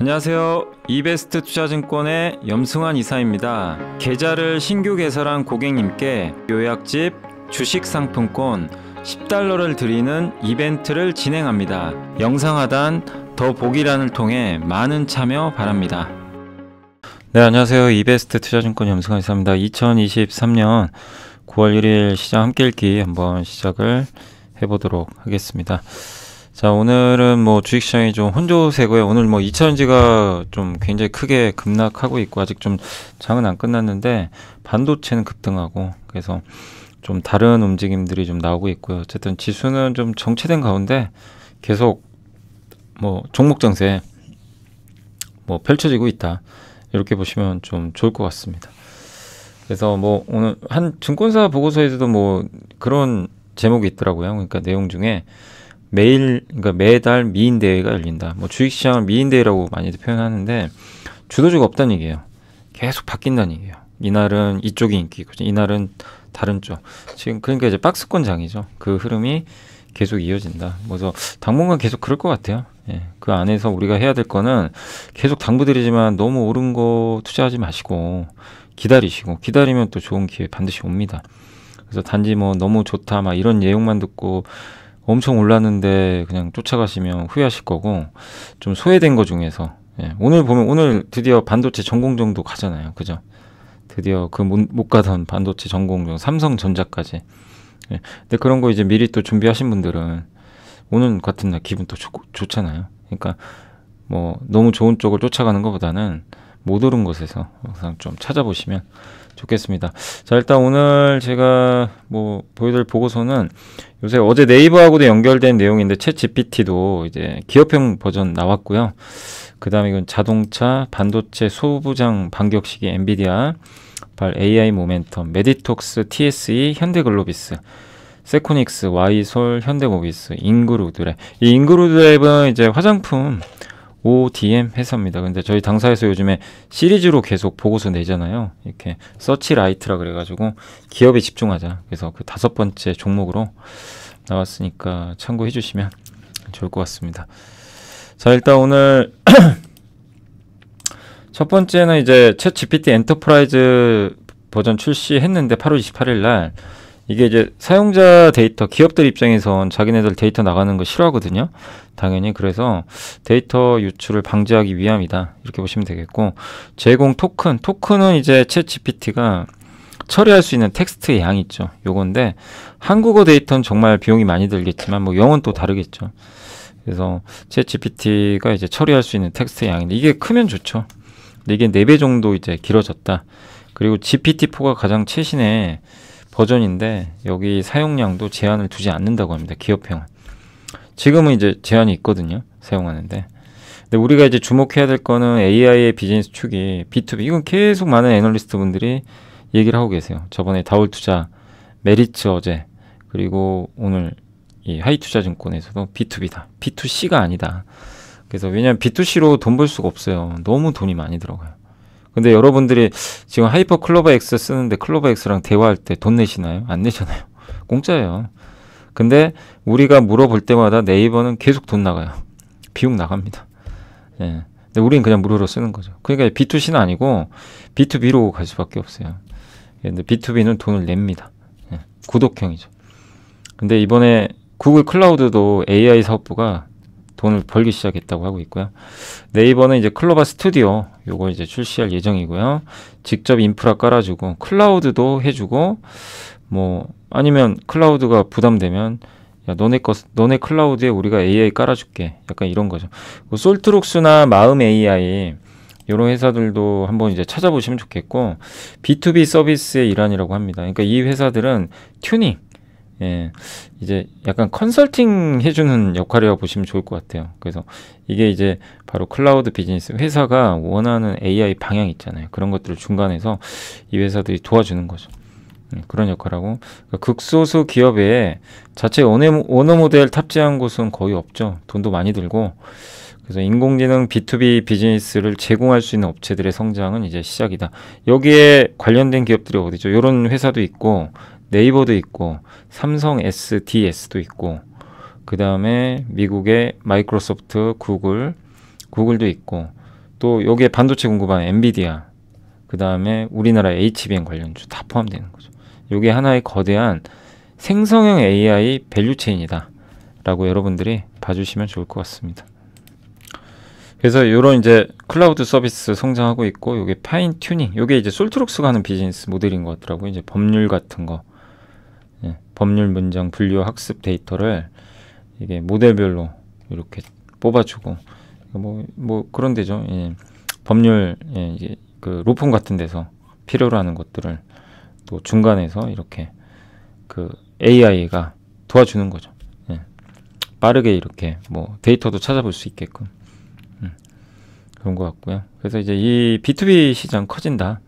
안녕하세요. 이베스트 투자증권의 염승환 이사입니다. 계좌를 신규 개설한 고객님께 요약집, 주식상품권, 10달러를 드리는 이벤트를 진행합니다. 영상 하단 더 보기란을 통해 많은 참여 바랍니다. 네, 안녕하세요. 이베스트 투자증권 염승환 이사입니다. 2023년 9월 1일 시장 함께 읽기 한번 시작을 해보도록 하겠습니다. 자 오늘은 뭐 주식시장이 좀 혼조세고요. 오늘 뭐 2차전지가 좀 굉장히 크게 급락하고 있고 아직 좀 장은 안 끝났는데 반도체는 급등하고 그래서 좀 다른 움직임들이 좀 나오고 있고요. 어쨌든 지수는 좀 정체된 가운데 계속 뭐 종목 정세뭐 펼쳐지고 있다 이렇게 보시면 좀 좋을 것 같습니다. 그래서 뭐 오늘 한 증권사 보고서에서도 뭐 그런 제목이 있더라고요. 그러니까 내용 중에 매일 그러니까 매달 미인 대회가 열린다. 뭐 주식 시장 미인 대회라고 많이들 표현하는데 주도주가 없다는 얘기예요. 계속 바뀐다는 얘기예요. 이날은 이쪽이 인기고 이날은 다른 쪽. 지금 그러니까 이제 박스권 장이죠. 그 흐름이 계속 이어진다. 그래서 당분간 계속 그럴 것 같아요. 예. 그 안에서 우리가 해야 될 거는 계속 당부드리지만 너무 오른 거 투자하지 마시고 기다리시고 기다리면 또 좋은 기회 반드시 옵니다. 그래서 단지 뭐 너무 좋다 막 이런 예용만 듣고 엄청 올랐는데 그냥 쫓아가시면 후회하실 거고 좀 소외된 거 중에서 예, 오늘 보면 오늘 드디어 반도체 전공정도 가잖아요. 그죠? 드디어 그 못 가던 반도체 전공정 삼성전자까지. 예, 근데 그런 거 이제 미리 또 준비하신 분들은 오늘 같은 날 기분 또 좋, 좋잖아요. 그러니까 뭐 너무 좋은 쪽을 쫓아가는 것보다는 못 오른 곳에서 항상 좀 찾아보시면 좋겠습니다. 자 일단 오늘 제가 뭐 보여드릴 보고서는 요새 어제 네이버하고도 연결된 내용인데 챗 GPT도 이제 기업형 버전 나왔고요. 그 다음에 이건 자동차, 반도체, 소부장, 반격시기 엔비디아, 발 AI 모멘텀, 메디톡스, TSE, 현대글로비스, 세코닉스, 와이솔, 현대모비스, 잉그루드랩이잉그루드랩은 이제 화장품 ODM 회사입니다. 근데 저희 당사에서 요즘에 시리즈로 계속 보고서 내잖아요. 이렇게 서치라이트라 그래가지고 기업에 집중하자. 그래서 그 다섯 번째 종목으로 나왔으니까 참고해 주시면 좋을 것 같습니다. 자 일단 오늘 첫 번째는 이제 챗 GPT 엔터프라이즈 버전 출시했는데 8월 28일 날 이게 이제 사용자 데이터, 기업들 입장에선 자기네들 데이터 나가는 거 싫어하거든요. 당연히 그래서 데이터 유출을 방지하기 위함이다. 이렇게 보시면 되겠고 제공 토큰, 토큰은 이제 챗 GPT가 처리할 수 있는 텍스트의 양이 있죠. 요건데 한국어 데이터는 정말 비용이 많이 들겠지만 뭐 영어는 또 다르겠죠. 그래서 챗 GPT가 이제 처리할 수 있는 텍스트의 양인데 이게 크면 좋죠. 근데 이게 4배 정도 이제 길어졌다. 그리고 GPT-4가 가장 최신의 버전인데 여기 사용량도 제한을 두지 않는다고 합니다. 기업형. 지금은 이제 제한이 있거든요. 사용하는데. 근데 우리가 이제 주목해야 될 거는 AI의 비즈니스 축이 B2B. 이건 계속 많은 애널리스트 분들이 얘기를 하고 계세요. 저번에 다울 투자, 메리츠 어제, 그리고 오늘 이 하이 투자증권에서도 B2B다. B2C가 아니다. 그래서 왜냐면 B2C로 돈 벌 수가 없어요. 너무 돈이 많이 들어가요. 근데 여러분들이 지금 하이퍼 클로버 X 쓰는데 클로버 X랑 대화할 때 돈 내시나요? 안 내잖아요. 공짜예요. 근데 우리가 물어볼 때마다 네이버는 계속 돈 나가요. 비용 나갑니다. 예. 근데 우린 그냥 무료로 쓰는 거죠. 그러니까 B2C는 아니고 B2B로 갈 수밖에 없어요. 예, 근데 B2B는 돈을 냅니다. 예. 구독형이죠. 근데 이번에 구글 클라우드도 AI 사업부가 돈을 벌기 시작했다고 하고 있고요. 네이버는 이제 클로바 스튜디오 요거 이제 출시할 예정이고요. 직접 인프라 깔아주고 클라우드도 해주고 뭐 아니면 클라우드가 부담되면 야 너네 거 너네 클라우드에 우리가 AI 깔아줄게 약간 이런 거죠. 뭐 솔트룩스나 마음 AI 이런 회사들도 한번 이제 찾아보시면 좋겠고 B2B 서비스의 일환이라고 합니다. 그러니까 이 회사들은 튜닝 예, 이제 약간 컨설팅 해주는 역할이라고 보시면 좋을 것 같아요. 그래서 이게 이제 바로 클라우드 비즈니스 회사가 원하는 AI 방향 있잖아요. 그런 것들을 중간에서 이 회사들이 도와주는 거죠. 예, 그런 역할하고 그러니까 극소수 기업에 자체 언어, 어 모델 탑재한 곳은 거의 없죠. 돈도 많이 들고 그래서 인공지능 B2B 비즈니스를 제공할 수 있는 업체들의 성장은 이제 시작이다. 여기에 관련된 기업들이 어디죠? 이런 회사도 있고 네이버도 있고 삼성 SDS도 있고 그 다음에 미국의 마이크로소프트, 구글, 구글도 있고 또 여기에 반도체 공급한 엔비디아 그 다음에 우리나라 HBM 관련주 다 포함되는 거죠. 이게 하나의 거대한 생성형 AI 밸류체인이다 라고 여러분들이 봐주시면 좋을 것 같습니다. 그래서 이런 이제 클라우드 서비스 성장하고 있고 이게 파인 튜닝 이게 이제 솔트록스가 하는 비즈니스 모델인 것 같더라고요. 이제 법률 같은 거 예, 법률 문장 분류 학습 데이터를 이게 모델별로 이렇게 뽑아주고 뭐뭐 뭐 그런 데죠. 예, 법률 예, 이제 그 로펌 같은 데서 필요로 하는 것들을 또 중간에서 이렇게 그 AI가 도와주는 거죠. 예, 빠르게 이렇게 뭐 데이터도 찾아볼 수 있게끔 음, 그런 것 같고요. 그래서 이제 이 B2B 시장 커진다.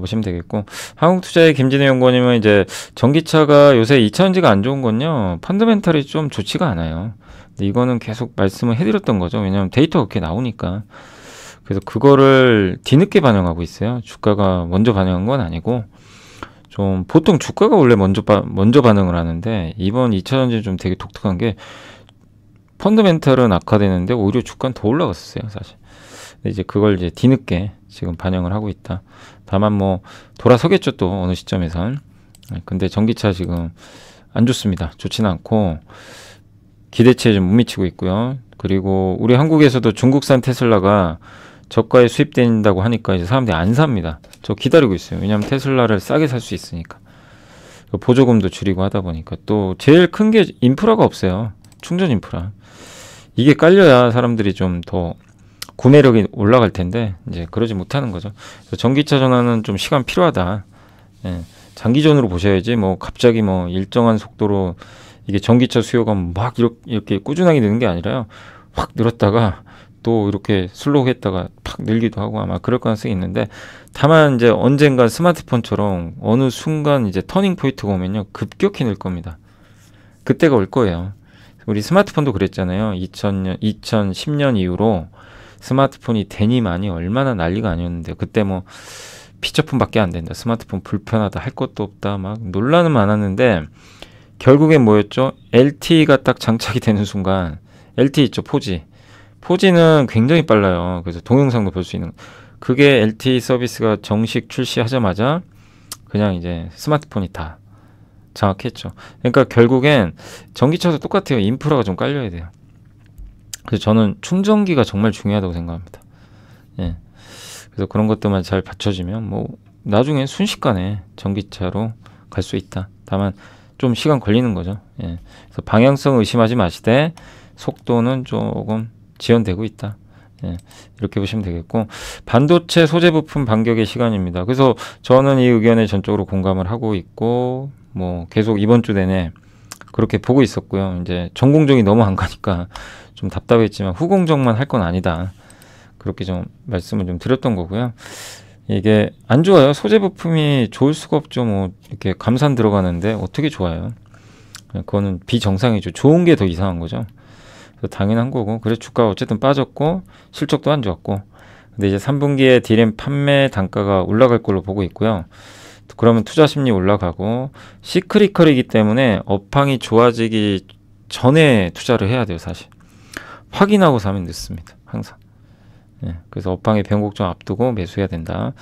보시면 되겠고 한국투자의 김진우 연구원님은 이제 전기차가 요새 2차전지가 안 좋은 건요 펀드멘탈이 좀 좋지가 않아요 근데 이거는 계속 말씀을 해드렸던 거죠 왜냐면 데이터가 그렇게 나오니까 그래서 그거를 뒤늦게 반영하고 있어요 주가가 먼저 반영한 건 아니고 좀 보통 주가가 원래 먼저 바, 먼저 반응을 하는데 이번 2차전지는 좀 되게 독특한 게 펀드멘탈은 악화되는데 오히려 주가는 더 올라갔었어요 사실 이제 그걸 이제 뒤늦게 지금 반영을 하고 있다. 다만 뭐 돌아서겠죠 또 어느 시점에선. 아, 근데 전기차 지금 안 좋습니다. 좋지는 않고 기대치에 좀 못 미치고 있고요. 그리고 우리 한국에서도 중국산 테슬라가 저가에 수입된다고 하니까 이제 사람들이 안 삽니다. 저 기다리고 있어요. 왜냐하면 테슬라를 싸게 살 수 있으니까. 그 보조금도 줄이고 하다 보니까 또 제일 큰 게 인프라가 없어요. 충전 인프라. 이게 깔려야 사람들이 좀더 구매력이 올라갈 텐데 이제 그러지 못하는 거죠. 전기차 전환은 좀 시간 필요하다. 예, 장기전으로 보셔야지 뭐 갑자기 뭐 일정한 속도로 이게 전기차 수요가 막 이렇게, 이렇게 꾸준하게 느는 게 아니라요. 확 늘었다가 또 이렇게 슬로우 했다가 팍 늘기도 하고 아마 그럴 가능성이 있는데 다만 이제 언젠가 스마트폰처럼 어느 순간 이제 터닝 포인트가 오면요. 급격히 늘 겁니다. 그때가 올 거예요. 우리 스마트폰도 그랬잖아요. 2000년, 2010년 이후로 스마트폰이 되니아니 얼마나 난리가 아니었는데 그때 뭐 피처폰밖에 안 된다. 스마트폰 불편하다. 할 것도 없다. 막 논란은 많았는데 결국엔 뭐였죠? LTE가 딱 장착이 되는 순간 LTE 있죠. 포지 포지는 굉장히 빨라요. 그래서 동영상도 볼 수 있는 그게 LTE 서비스가 정식 출시하자마자 그냥 이제 스마트폰이 다 장악했죠. 그러니까 결국엔 전기차도 똑같아요. 인프라가 좀 깔려야 돼요. 그래서 저는 충전기가 정말 중요하다고 생각합니다. 예. 그래서 그런 것들만 잘 받쳐지면 뭐 나중에 순식간에 전기차로 갈 수 있다. 다만 좀 시간 걸리는 거죠. 예. 그래서 방향성 의심하지 마시되 속도는 조금 지연되고 있다. 예, 이렇게 보시면 되겠고 반도체 소재 부품 반격의 시간입니다. 그래서 저는 이 의견에 전적으로 공감을 하고 있고 뭐 계속 이번 주 내내 그렇게 보고 있었고요. 이제 전공정이 너무 안 가니까 좀 답답했지만 후공정만 할 건 아니다. 그렇게 좀 말씀을 좀 드렸던 거고요. 이게 안 좋아요. 소재 부품이 좋을 수가 없죠. 뭐 이렇게 감산 들어가는데 어떻게 좋아요? 그거는 비정상이죠. 좋은 게 더 이상한 거죠. 당연한 거고. 그래서 주가가 어쨌든 빠졌고 실적도 안 좋았고. 근데 이제 3분기에 디램 판매 단가가 올라갈 걸로 보고 있고요. 그러면 투자 심리 올라가고 시크리컬이기 때문에 업황이 좋아지기 전에 투자를 해야 돼요, 사실. 확인하고 사면 됐습니다 항상. 예, 그래서 업황의 변곡 점 앞두고 매수해야 된다.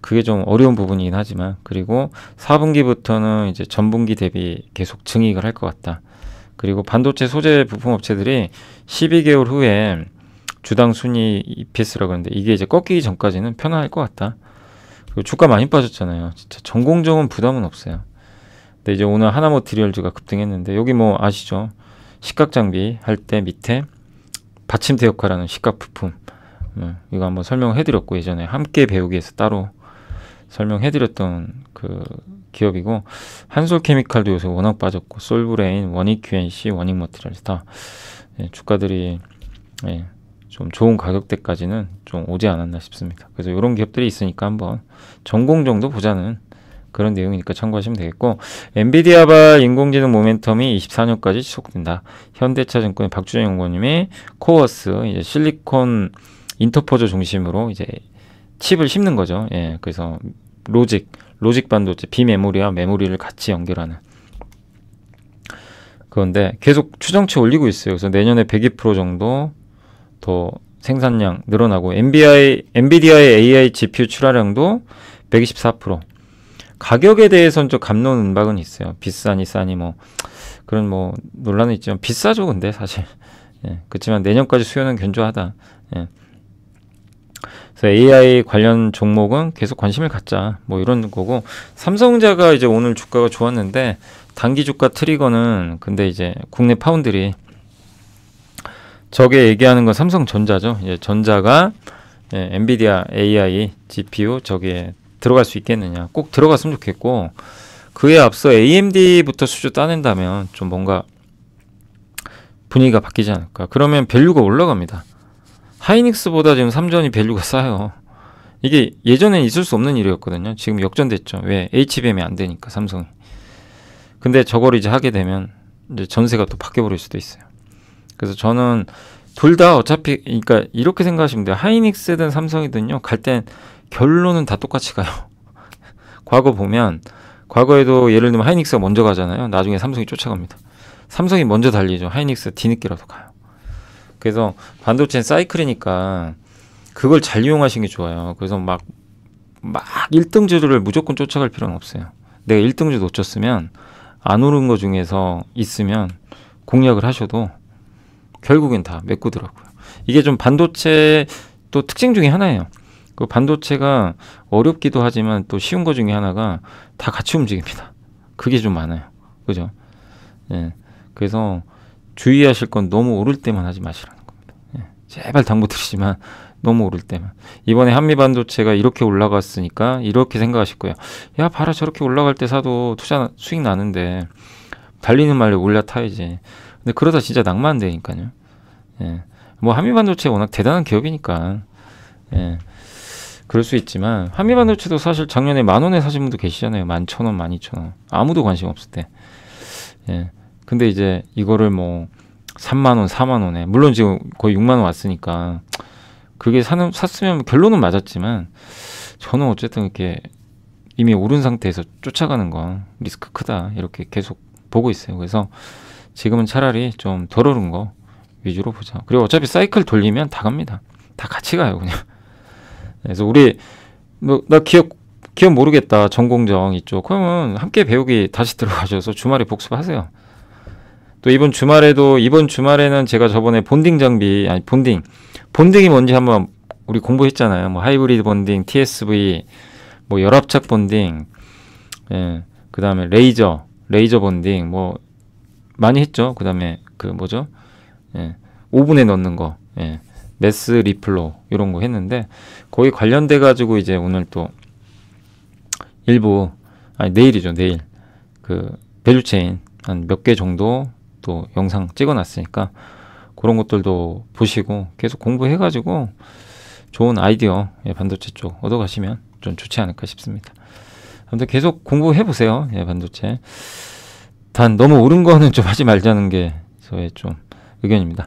그게 좀 어려운 부분이긴 하지만 그리고 4분기부터는 이제 전분기 대비 계속 증익을 할 것 같다. 그리고 반도체 소재 부품 업체들이 12개월 후에 주당 순위 EPS라고 하는데 이게 이제 꺾이기 전까지는 편안할 것 같다. 그리고 주가 많이 빠졌잖아요. 진짜 전공정은 부담은 없어요. 근데 이제 오늘 하나모트리얼즈가 급등했는데 여기 뭐 아시죠? 식각장비 할 때 밑에 받침대 역할하는 시가부품 음, 뭐, 이거 한번 설명해드렸고 예전에 함께 배우기에서 따로 설명해드렸던 그 기업이고 한솔케미칼도 요새 워낙 빠졌고 솔브레인, 원익 QNC, 원익 머티리얼스타 예, 주가들이 예, 좀 좋은 가격대까지는 좀 오지 않았나 싶습니다. 그래서 이런 기업들이 있으니까 한번 전공 정도 보자는 그런 내용이니까 참고하시면 되겠고 엔비디아발 인공지능 모멘텀이 24년까지 지속된다. 현대차증권의 박준영 연구원님이 코어스 이제 실리콘 인터포저 중심으로 이제 칩을 심는 거죠. 예, 그래서 로직, 로직 반도체, 비메모리와 메모리를 같이 연결하는. 그런데 계속 추정치 올리고 있어요. 그래서 내년에 102% 정도 더 생산량 늘어나고, MBI, 엔비디아의 AI GPU 출하량도 124%. 가격에 대해서는 좀 감론 은박은 있어요. 비싸니 싸니 뭐 그런 뭐 논란은 있지만 비싸죠 근데 사실 예, 그렇지만 내년까지 수요는 견조하다. 예. 그래서 AI 관련 종목은 계속 관심을 갖자 뭐 이런 거고 삼성자가 이제 오늘 주가가 좋았는데 단기 주가 트리거는 근데 이제 국내 파운드리 저게 얘기하는 건 삼성전자죠. 이제 전자가 예, 엔비디아 AI GPU 저기에 들어갈 수 있겠느냐. 꼭 들어갔으면 좋겠고 그에 앞서 AMD부터 수주 따낸다면 좀 뭔가 분위기가 바뀌지 않을까. 그러면 밸류가 올라갑니다. 하이닉스보다 지금 삼전이 밸류가 싸요. 이게 예전엔 있을 수 없는 일이었거든요. 지금 역전됐죠. 왜? HBM이 안 되니까 삼성이. 근데 저걸 이제 하게 되면 이제 전세가 또 바뀌어버릴 수도 있어요. 그래서 저는 둘 다 어차피 그러니까 이렇게 생각하시면 돼요. 하이닉스든 삼성이든요. 갈땐 결론은 다 똑같이 가요. 과거 보면 과거에도 예를 들면 하이닉스가 먼저 가잖아요. 나중에 삼성이 쫓아갑니다. 삼성이 먼저 달리죠. 하이닉스 뒤늦게라도 가요. 그래서 반도체는 사이클이니까 그걸 잘 이용하신 게 좋아요. 그래서 막, 막 1등주를 무조건 쫓아갈 필요는 없어요. 내가 1등주 놓쳤으면 안 오른 거 중에서 있으면 공략을 하셔도 결국엔 다 메꾸더라고요. 이게 좀 반도체 또 특징 중에 하나예요. 그 반도체가 어렵기도 하지만 또 쉬운 거 중에 하나가 다 같이 움직입니다. 그게 좀 많아요. 그죠? 예. 그래서 주의하실 건 너무 오를 때만 하지 마시라는 겁니다. 예. 제발 당부드리지만 너무 오를 때만. 이번에 한미 반도체가 이렇게 올라갔으니까 이렇게 생각하실 거예요. 야, 봐라 저렇게 올라갈 때 사도 투자 수익 나는데 달리는 말로 올라타야지. 근데 그러다 진짜 낭만 되니까요. 예. 뭐 한미 반도체 워낙 대단한 기업이니까. 예. 그럴 수 있지만 한미반도체도 사실 작년에 만 원에 사신 분도 계시잖아요. 만 천 원, 만 이천 원 아무도 관심 없을 때. 예. 근데 이제 이거를 뭐 3만 원, 4만 원에 물론 지금 거의 6만 원 왔으니까 그게 사는 샀으면 결론은 맞았지만 저는 어쨌든 이렇게 이미 오른 상태에서 쫓아가는 건 리스크 크다 이렇게 계속 보고 있어요. 그래서 지금은 차라리 좀 덜 오른 거 위주로 보자. 그리고 어차피 사이클 돌리면 다 갑니다. 다 같이 가요 그냥. 그래서 우리 뭐, 나 기억 기억 모르겠다 전공정 이쪽 그러면 함께 배우기 다시 들어가셔서 주말에 복습하세요. 또 이번 주말에도 이번 주말에는 제가 저번에 본딩 장비 아니 본딩 본딩이 뭔지 한번 우리 공부했잖아요. 뭐 하이브리드 본딩, TSV, 뭐 열압착 본딩, 예, 그 다음에 레이저, 레이저 본딩, 뭐 많이 했죠. 그 다음에 그 뭐죠? 예, 오븐에 넣는 거, 예, 매스 리플로 이런 거 했는데 거기 관련돼 가지고 이제 오늘 또 일부 아니 내일이죠 내일 그 밸류체인 한 몇 개 정도 또 영상 찍어놨으니까 그런 것들도 보시고 계속 공부해가지고 좋은 아이디어 예, 반도체 쪽 얻어가시면 좀 좋지 않을까 싶습니다. 아무튼 계속 공부해 보세요. 예, 반도체. 단 너무 오른 거는 좀 하지 말자는 게 저의 좀 의견입니다.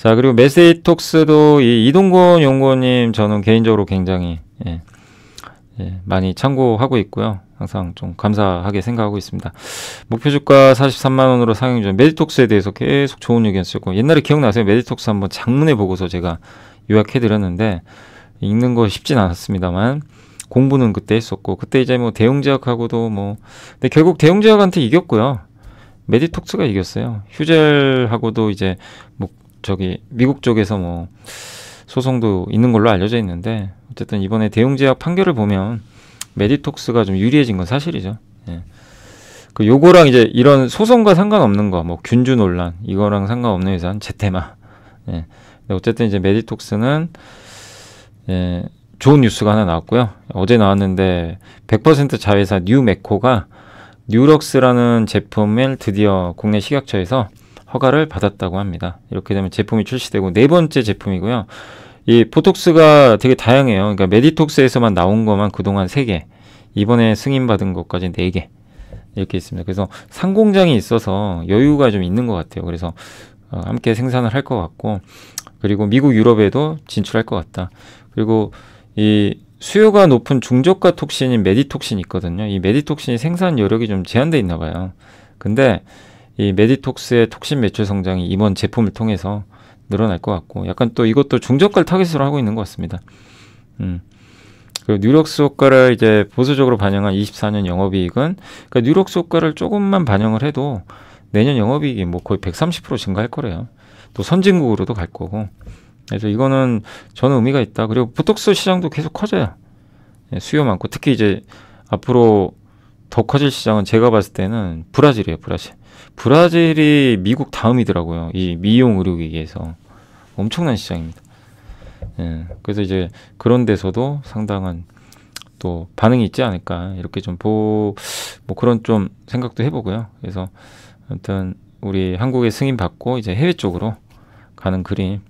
자, 그리고 메세이톡스도 이 이동권 연구원님 저는 개인적으로 굉장히 예, 예, 많이 참고하고 있고요. 항상 좀 감사하게 생각하고 있습니다. 목표 주가 43만 원으로 상향 중 메디톡스에 대해서 계속 좋은 의견 쓰고 옛날에 기억나세요? 메디톡스 한번 장문에 보고서 제가 요약해 드렸는데 읽는 거 쉽진 않았습니다만 공부는 그때 했었고 그때 이제 뭐 대웅제약하고도 뭐 근데 결국 대웅제약한테 이겼고요. 메디톡스가 이겼어요. 휴젤하고도 이제 뭐 저기 미국 쪽에서 뭐 소송도 있는 걸로 알려져 있는데 어쨌든 이번에 대웅제약 판결을 보면 메디톡스가 좀 유리해진 건 사실이죠. 예. 그 요거랑 이제 이런 소송과 상관없는 거, 뭐 균주 논란 이거랑 상관없는 회사는 제테마. 예. 근데 어쨌든 이제 메디톡스는 예, 좋은 뉴스가 하나 나왔고요. 어제 나왔는데 100% 자회사 뉴메코가 뉴럭스라는 제품을 드디어 국내 식약처에서 허가를 받았다고 합니다. 이렇게 되면 제품이 출시되고 네 번째 제품이고요. 이 보톡스가 되게 다양해요. 그러니까 메디톡스에서만 나온 것만 그동안 3개, 이번에 승인받은 것까지 4개 이렇게 있습니다. 그래서 상공장이 있어서 여유가 좀 있는 것 같아요. 그래서 어, 함께 생산을 할 것 같고 그리고 미국 유럽에도 진출할 것 같다. 그리고 이 수요가 높은 중저가 톡신인 메디톡신이 있거든요. 이 메디톡신이 생산 여력이 좀 제한돼 있나 봐요. 근데 이 메디톡스의 톡신 매출 성장이 이번 제품을 통해서 늘어날 것 같고 약간 또 이것도 중저가를 타겟으로 하고 있는 것 같습니다. 음. 그 뉴럭스 효과를 이제 보수적으로 반영한 24년 영업이익은 그러니까 뉴럭스 효과를 조금만 반영을 해도 내년 영업이익이 뭐 거의 130% 증가할 거래요. 또 선진국으로도 갈 거고. 그래서 이거는 저는 의미가 있다. 그리고 보톡스 시장도 계속 커져요. 예, 수요 많고 특히 이제 앞으로 더 커질 시장은 제가 봤을 때는 브라질이에요, 브라질. 브라질이 미국 다음이더라고요. 이 미용 의료기기에서 엄청난 시장입니다. 예, 그래서 이제 그런 데서도 상당한 또 반응이 있지 않을까 이렇게 좀 보 뭐 그런 좀 생각도 해보고요. 그래서 아무튼 우리 한국에 승인 받고 이제 해외 쪽으로 가는 그림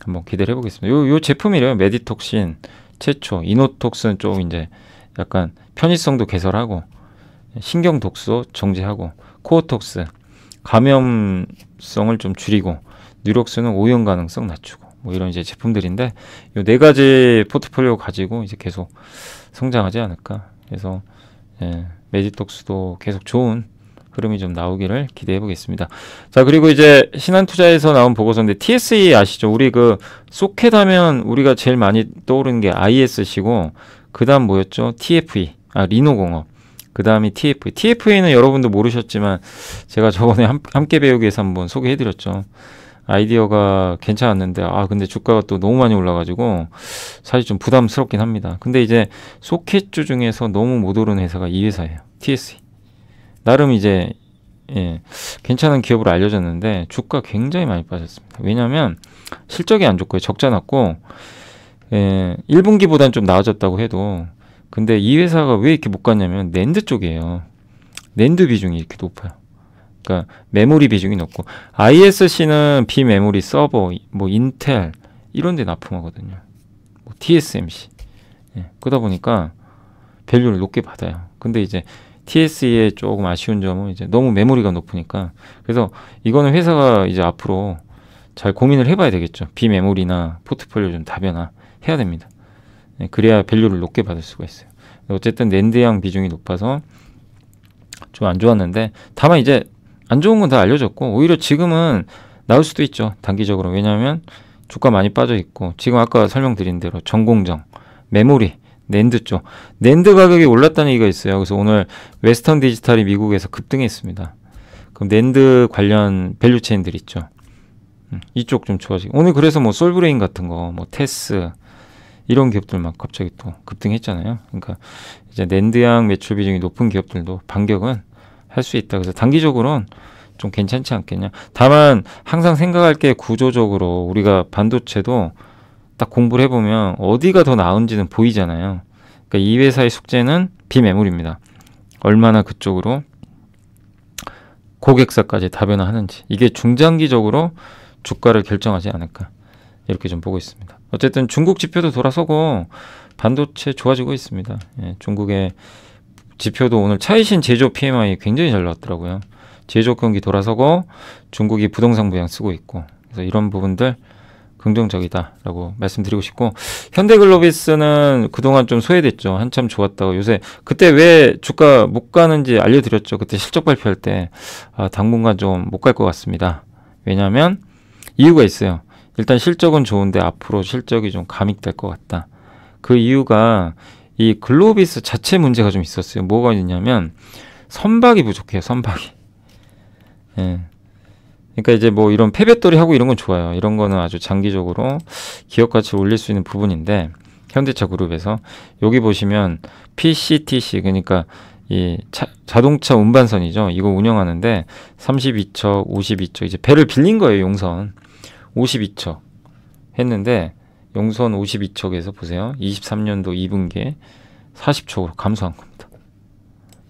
한번 기대를 해보겠습니다. 요요 제품이래요. 메디톡신 최초 이노톡스는 좀 이제 약간 편의성도 개설하고 신경독소 정제하고 코어톡스 감염성을 좀 줄이고 누럭수는 오염 가능성 낮추고 뭐 이런 이제 제품들인데 이 네 가지 포트폴리오 가지고 이제 계속 성장하지 않을까. 그래서 예, 매직독스도 계속 좋은 흐름이 좀 나오기를 기대해 보겠습니다. 자, 그리고 이제 신한투자에서 나온 보고서인데 TSE 아시죠? 우리 그 소켓 하면 우리가 제일 많이 떠오르는 게 ISC고 그다음 뭐였죠? TFE. 아, 리노공업. 그 다음이 TFA. E. TFA는 여러분도 모르셨지만 제가 저번에 함, 함께 배우기에서 한번 소개해드렸죠. 아이디어가 괜찮았는데 아 근데 주가가 또 너무 많이 올라가지고 사실 좀 부담스럽긴 합니다. 근데 이제 소켓주 중에서 너무 못 오른 회사가 이 회사예요. TSE. 나름 이제 예, 괜찮은 기업으로 알려졌는데 주가 굉장히 많이 빠졌습니다. 왜냐하면 실적이 안 좋고요. 적자 났고 예, 1분기보단 좀 나아졌다고 해도 근데 이 회사가 왜 이렇게 못 갔냐면 낸드 쪽이에요. 낸드 비중이 이렇게 높아요. 그러니까 메모리 비중이 높고 ISC는 비메모리 서버, 뭐 인텔 이런 데 납품하거든요. 뭐 TSMC. 예, 그러다 보니까 밸류를 높게 받아요. 근데 이제 TSE의 조금 아쉬운 점은 이제 너무 메모리가 높으니까 그래서 이거는 회사가 이제 앞으로 잘 고민을 해봐야 되겠죠. 비메모리나 포트폴리오 좀 다변화 해야 됩니다. 네, 그래야 밸류를 높게 받을 수가 있어요. 어쨌든 랜드양 비중이 높아서 좀 안 좋았는데 다만 이제 안 좋은 건 다 알려졌고 오히려 지금은 나올 수도 있죠. 단기적으로 왜냐하면 주가 많이 빠져 있고 지금 아까 설명드린 대로 전공정, 메모리, 낸드 쪽 낸드 가격이 올랐다는 얘기가 있어요. 그래서 오늘 웨스턴 디지털이 미국에서 급등했습니다. 그럼 낸드 관련 밸류 체인들 있죠. 음, 이쪽 좀좋아지 오늘 그래서 뭐 솔브레인 같은 거, 뭐 테스, 이런 기업들 막 갑자기 또 급등했잖아요. 그러니까 이제 낸드향 매출 비중이 높은 기업들도 반격은 할 수 있다. 그래서 단기적으로는 좀 괜찮지 않겠냐. 다만 항상 생각할 게 구조적으로 우리가 반도체도 딱 공부를 해보면 어디가 더 나은지는 보이잖아요. 그러니까 이 회사의 숙제는 비매물입니다. 얼마나 그쪽으로 고객사까지 다변화하는지 이게 중장기적으로 주가를 결정하지 않을까 이렇게 좀 보고 있습니다. 어쨌든 중국 지표도 돌아서고 반도체 좋아지고 있습니다. 예, 중국의 지표도 오늘 차이신 제조 PMI 굉장히 잘 나왔더라고요. 제조 경기 돌아서고 중국이 부동산 부양 쓰고 있고 그래서 이런 부분들 긍정적이다라고 말씀드리고 싶고 현대글로비스는 그동안 좀 소외됐죠. 한참 좋았다고 요새 그때 왜 주가 못 가는지 알려드렸죠. 그때 실적 발표할 때 아, 당분간 좀 못 갈 것 같습니다. 왜냐하면 이유가 있어요. 일단 실적은 좋은데 앞으로 실적이 좀 감익될 것 같다. 그 이유가 이 글로비스 자체 문제가 좀 있었어요. 뭐가 있냐면 선박이 부족해요. 선박이. 예. 그러니까 이제 뭐 이런 폐배터리 하고 이런 건 좋아요. 이런 거는 아주 장기적으로 기업 가치를 올릴 수 있는 부분인데 현대차 그룹에서 여기 보시면 PCTC 그러니까 이 차, 자동차 운반선이죠. 이거 운영하는데 32척, 52척 이제 배를 빌린 거예요, 용선. 52척 했는데 용선 52척에서 보세요. 23년도 2분기에 40척으로 감소한 겁니다.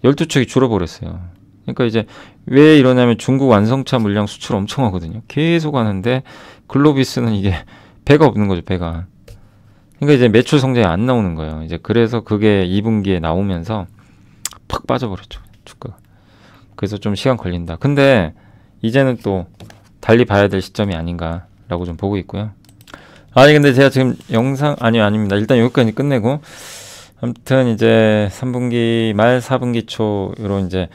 12척이 줄어버렸어요. 그러니까 이제 왜 이러냐면 중국 완성차 물량 수출 엄청 하거든요. 계속 하는데 글로비스는 이게 배가 없는 거죠, 배가. 그러니까 이제 매출 성장이 안 나오는 거예요. 이제 그래서 그게 2분기에 나오면서 팍 빠져버렸죠, 주가가. 그래서 좀 시간 걸린다. 근데 이제는 또 달리 봐야 될 시점이 아닌가 라고 좀 보고 있고요 아니 근데 제가 지금 영상 아니 아닙니다 일단 여기까지 끝내고 아무튼 이제 3분기 말 4분기 초 요런 이제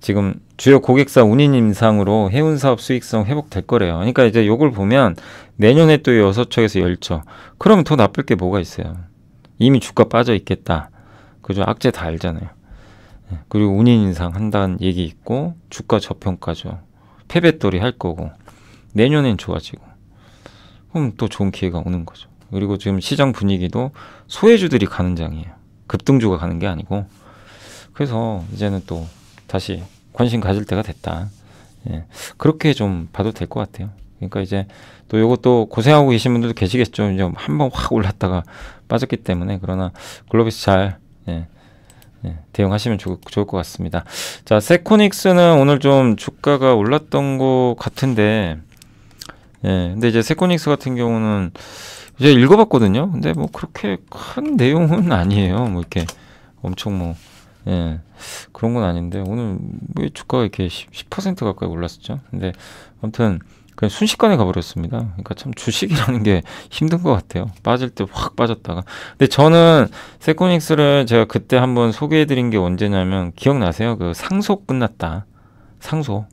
지금 주요 고객사 운임 임상으로 해운 사업 수익성 회복될 거래요. 그러니까 이제 요걸 보면 내년에 또 여섯 척에서 열척 그러면 더 나쁠 게 뭐가 있어요. 이미 주가 빠져 있겠다. 그죠? 악재 다 알잖아요. 예, 그리고 운임 상 한다는 얘기 있고 주가 저평가죠. 패배돌이 할 거고 내년엔 좋아지고 그럼 또 좋은 기회가 오는 거죠. 그리고 지금 시장 분위기도 소외주들이 가는 장이에요. 급등주가 가는 게 아니고. 그래서 이제는 또 다시 관심 가질 때가 됐다. 예. 그렇게 좀 봐도 될 것 같아요. 그러니까 이제 또 요것도 고생하고 계신 분들도 계시겠죠. 이제 한번 확 올랐다가 빠졌기 때문에. 그러나 글로비스 잘, 예. 예, 대응하시면 좋, 좋을 것 같습니다. 자, 세코닉스는 오늘 좀 주가가 올랐던 것 같은데, 예. 근데 이제 세코닉스 같은 경우는 이제 읽어봤거든요. 근데 뭐 그렇게 큰 내용은 아니에요. 뭐 이렇게 엄청 뭐 예. 그런 건 아닌데 오늘 왜 뭐 주가가 이렇게 10, 가까이 올랐었죠. 근데 아무튼 그냥 순식간에 가버렸습니다. 그러니까 참 주식이라는 게 힘든 것 같아요. 빠질 때 확 빠졌다가. 근데 저는 세코닉스를 제가 그때 한번 소개해드린 게 언제냐면 기억나세요? 그 상속 끝났다. 상속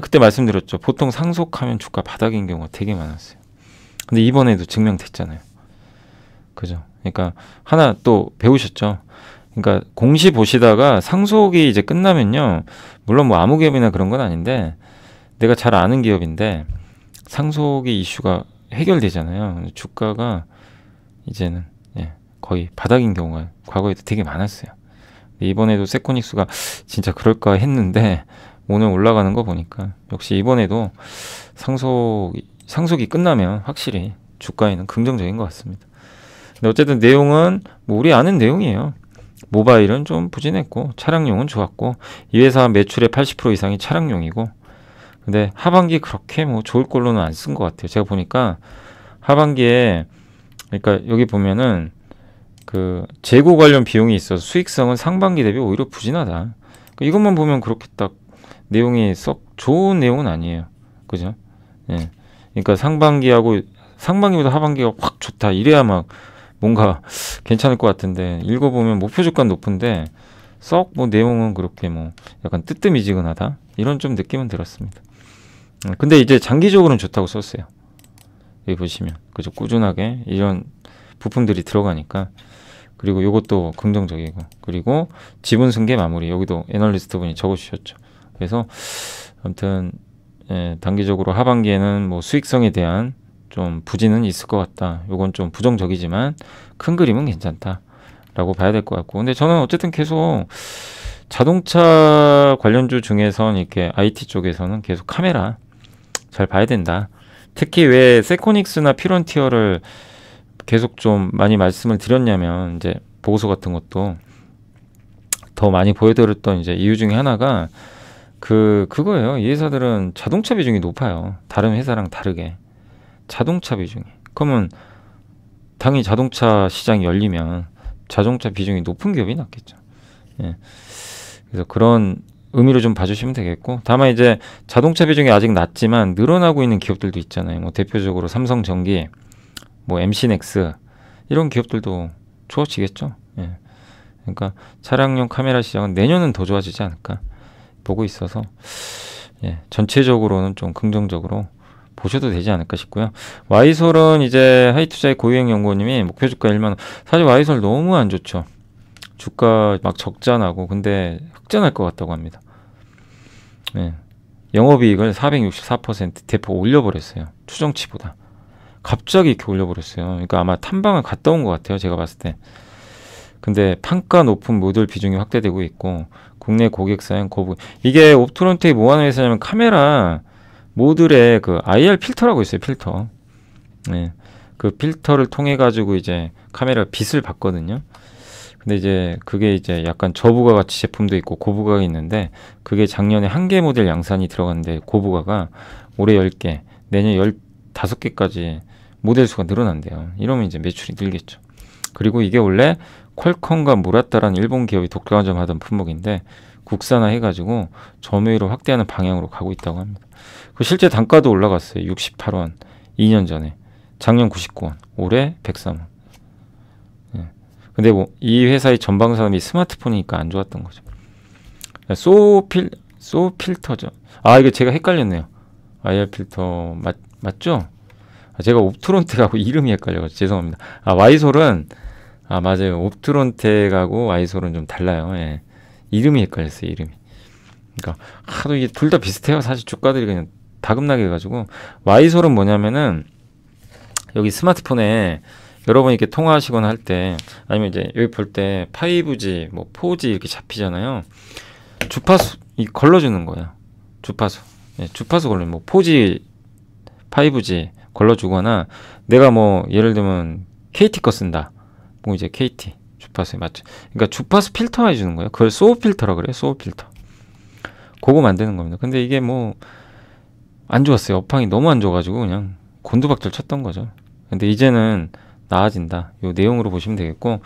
그때 말씀드렸죠. 보통 상속하면 주가 바닥인 경우가 되게 많았어요. 근데 이번에도 증명됐잖아요. 그죠? 그러니까 하나 또 배우셨죠. 그러니까 공시 보시다가 상속이 이제 끝나면요. 물론 뭐 아무 기업이나 그런 건 아닌데 내가 잘 아는 기업인데 상속의 이슈가 해결되잖아요. 주가가 이제는 예, 거의 바닥인 경우가 과거에도 되게 많았어요. 이번에도 세코닉스가 진짜 그럴까 했는데 오늘 올라가는 거 보니까 역시 이번에도 상속 상속이 끝나면 확실히 주가에는 긍정적인 것 같습니다. 근데 어쨌든 내용은 뭐 우리 아는 내용이에요. 모바일은 좀 부진했고 차량용은 좋았고 이 회사 매출의 80% 이상이 차량용이고 근데 하반기 그렇게 뭐 좋을 걸로는 안 쓴 것 같아요. 제가 보니까 하반기에 그러니까 여기 보면은 그 재고 관련 비용이 있어서 수익성은 상반기 대비 오히려 부진하다. 그러니까 이것만 보면 그렇게 딱 내용이 썩 좋은 내용은 아니에요. 그죠? 예. 그러니까 상반기하고 상반기보다 하반기가 확 좋다. 이래야 막 뭔가 괜찮을 것 같은데 읽어보면 목표 주가 높은데 썩 뭐 내용은 그렇게 뭐 약간 뜨뜨미지근하다 이런 좀 느낌은 들었습니다. 음, 근데 이제 장기적으로는 좋다고 썼어요. 여기 보시면 그죠 꾸준하게 이런 부품들이 들어가니까 그리고 이것도 긍정적이고 그리고 지분 승계 마무리 여기도 애널리스트 분이 적어주셨죠. 그래서 아무튼 예, 단기적으로 하반기에는 뭐 수익성에 대한 좀 부진은 있을 것 같다. 요건 좀 부정적이지만 큰 그림은 괜찮다라고 봐야 될 것 같고. 근데 저는 어쨌든 계속 자동차 관련주 중에선 이렇게 IT 쪽에서는 계속 카메라 잘 봐야 된다. 특히 왜 세코닉스나 피런티어를 계속 좀 많이 말씀을 드렸냐면 이제 보고서 같은 것도 더 많이 보여드렸던 이제 이유 중에 하나가 그 그거예요. 이 회사들은 자동차 비중이 높아요. 다른 회사랑 다르게 자동차 비중이. 그러면 당연히 자동차 시장이 열리면 자동차 비중이 높은 기업이 낫겠죠. 예. 그래서 그런 의미로 좀 봐주시면 되겠고 다만 이제 자동차 비중이 아직 낮지만 늘어나고 있는 기업들도 있잖아요. 뭐 대표적으로 삼성전기, 뭐엠 c 넥스 이런 기업들도 좋아지겠죠. 예. 그러니까 차량용 카메라 시장은 내년은 더 좋아지지 않을까. 보고 있어서 예, 전체적으로는 좀 긍정적으로 보셔도 되지 않을까 싶고요. 와이솔은 이제 하이투자의 고유행 연구원님이 목표 주가 1만 원. 사실 와이솔 너무 안 좋죠. 주가 막 적자 나고 근데 흑자 날것 같다고 합니다. 예. 영업이익을 464% 대폭 올려버렸어요. 추정치보다. 갑자기 이렇게 올려버렸어요. 그러니까 아마 탐방을 갔다 온 것 같아요. 제가 봤을 때. 근데 판가 높은 모듈 비중이 확대되고 있고 국내 고객 사양 고부 이게 옵트론텍이 뭐하는 회사냐면 카메라 모듈에 그 IR 필터라고 있어요 필터 네. 그 필터를 통해 가지고 이제 카메라 빛을 받거든요 근데 이제 그게 이제 약간 저부가 같이 제품도 있고 고부가가 있는데 그게 작년에 한 개 모델 양산이 들어갔는데 고부가가 올해 열 개 내년 열 다섯 개까지 모델 수가 늘어난대요 이러면 이제 매출이 늘겠죠 그리고 이게 원래 퀄컴과 무라타라는 일본 기업이 독점하던 품목인데 국산화해가지고 점유율을 확대하는 방향으로 가고 있다고 합니다. 그 실제 단가도 올라갔어요. 68원 2년 전에 작년 99원 올해 103원. 예. 근데 뭐이 회사의 전방 산업이 스마트폰이니까 안 좋았던 거죠. 예, 소필 소필터죠. 아이게 제가 헷갈렸네요. IR 필터 맞 맞죠? 아, 제가 옵트론트라고 이름이 헷갈려가지고 죄송합니다. 아 와이솔은 아 맞아요. 옵트론텍하고 와이솔은 좀 달라요. 예. 이름이 헷갈렸어요. 이름이. 그러니까 하도 이게 둘 다 비슷해요. 사실 주가들이 그냥 다급나게 해가지고 와이솔은 뭐냐면은 여기 스마트폰에 여러분이 이렇게 통화하시거나 할 때 아니면 이제 여기 볼 때 5G 뭐 4G 이렇게 잡히잖아요. 주파수 이 걸러주는 거야. 주파수. 예, 주파수 걸면뭐 4G, 5G 걸러주거나 내가 뭐 예를 들면 KT 거 쓴다. 뭐 이제 KT 주파수에 맞춰 그러니까 주파수 필터 해주는 거예요 그걸 소우 필터라 그래요 소우 필터 그거 만드는 겁니다 근데 이게 뭐 안 좋았어요 업황이 너무 안 좋아가지고 그냥 곤두박질 쳤던 거죠 근데 이제는 나아진다 요 내용으로 보시면 되겠고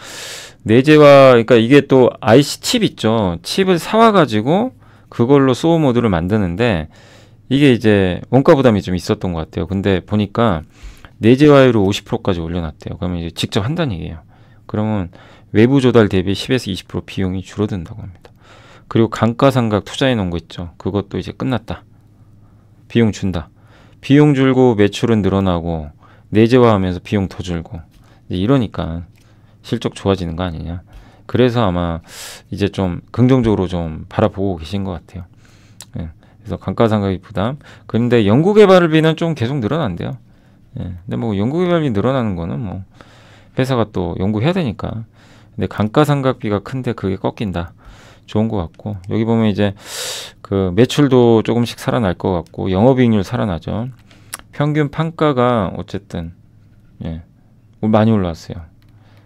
내재와 그러니까 이게 또 IC 칩 있죠 칩을 사와 가지고 그걸로 소우 모드를 만드는데 이게 이제 원가 부담이 좀 있었던 것 같아요 근데 보니까 내재화율을 50%까지 올려놨대요 그러면 이제 직접 한다는 얘기예요 그러면 외부 조달 대비 10에서 20% 비용이 줄어든다고 합니다. 그리고 감가상각 투자해 놓은 거 있죠. 그것도 이제 끝났다. 비용 준다. 비용 줄고 매출은 늘어나고 내재화하면서 비용 더 줄고 이러니까 실적 좋아지는 거 아니냐. 그래서 아마 이제 좀 긍정적으로 좀 바라보고 계신 것 같아요. 예. 그래서 감가상각이 부담. 그런데 연구개발비는 좀 계속 늘어난대요. 예. 근데 뭐 연구개발비 늘어나는 거는 뭐 회사가 또 연구해야 되니까. 근데 감가상각비가 큰데 그게 꺾인다. 좋은 것 같고 여기 보면 이제 그 매출도 조금씩 살아날 것 같고 영업이익률 살아나죠. 평균 판가가 어쨌든 예 많이 올라왔어요.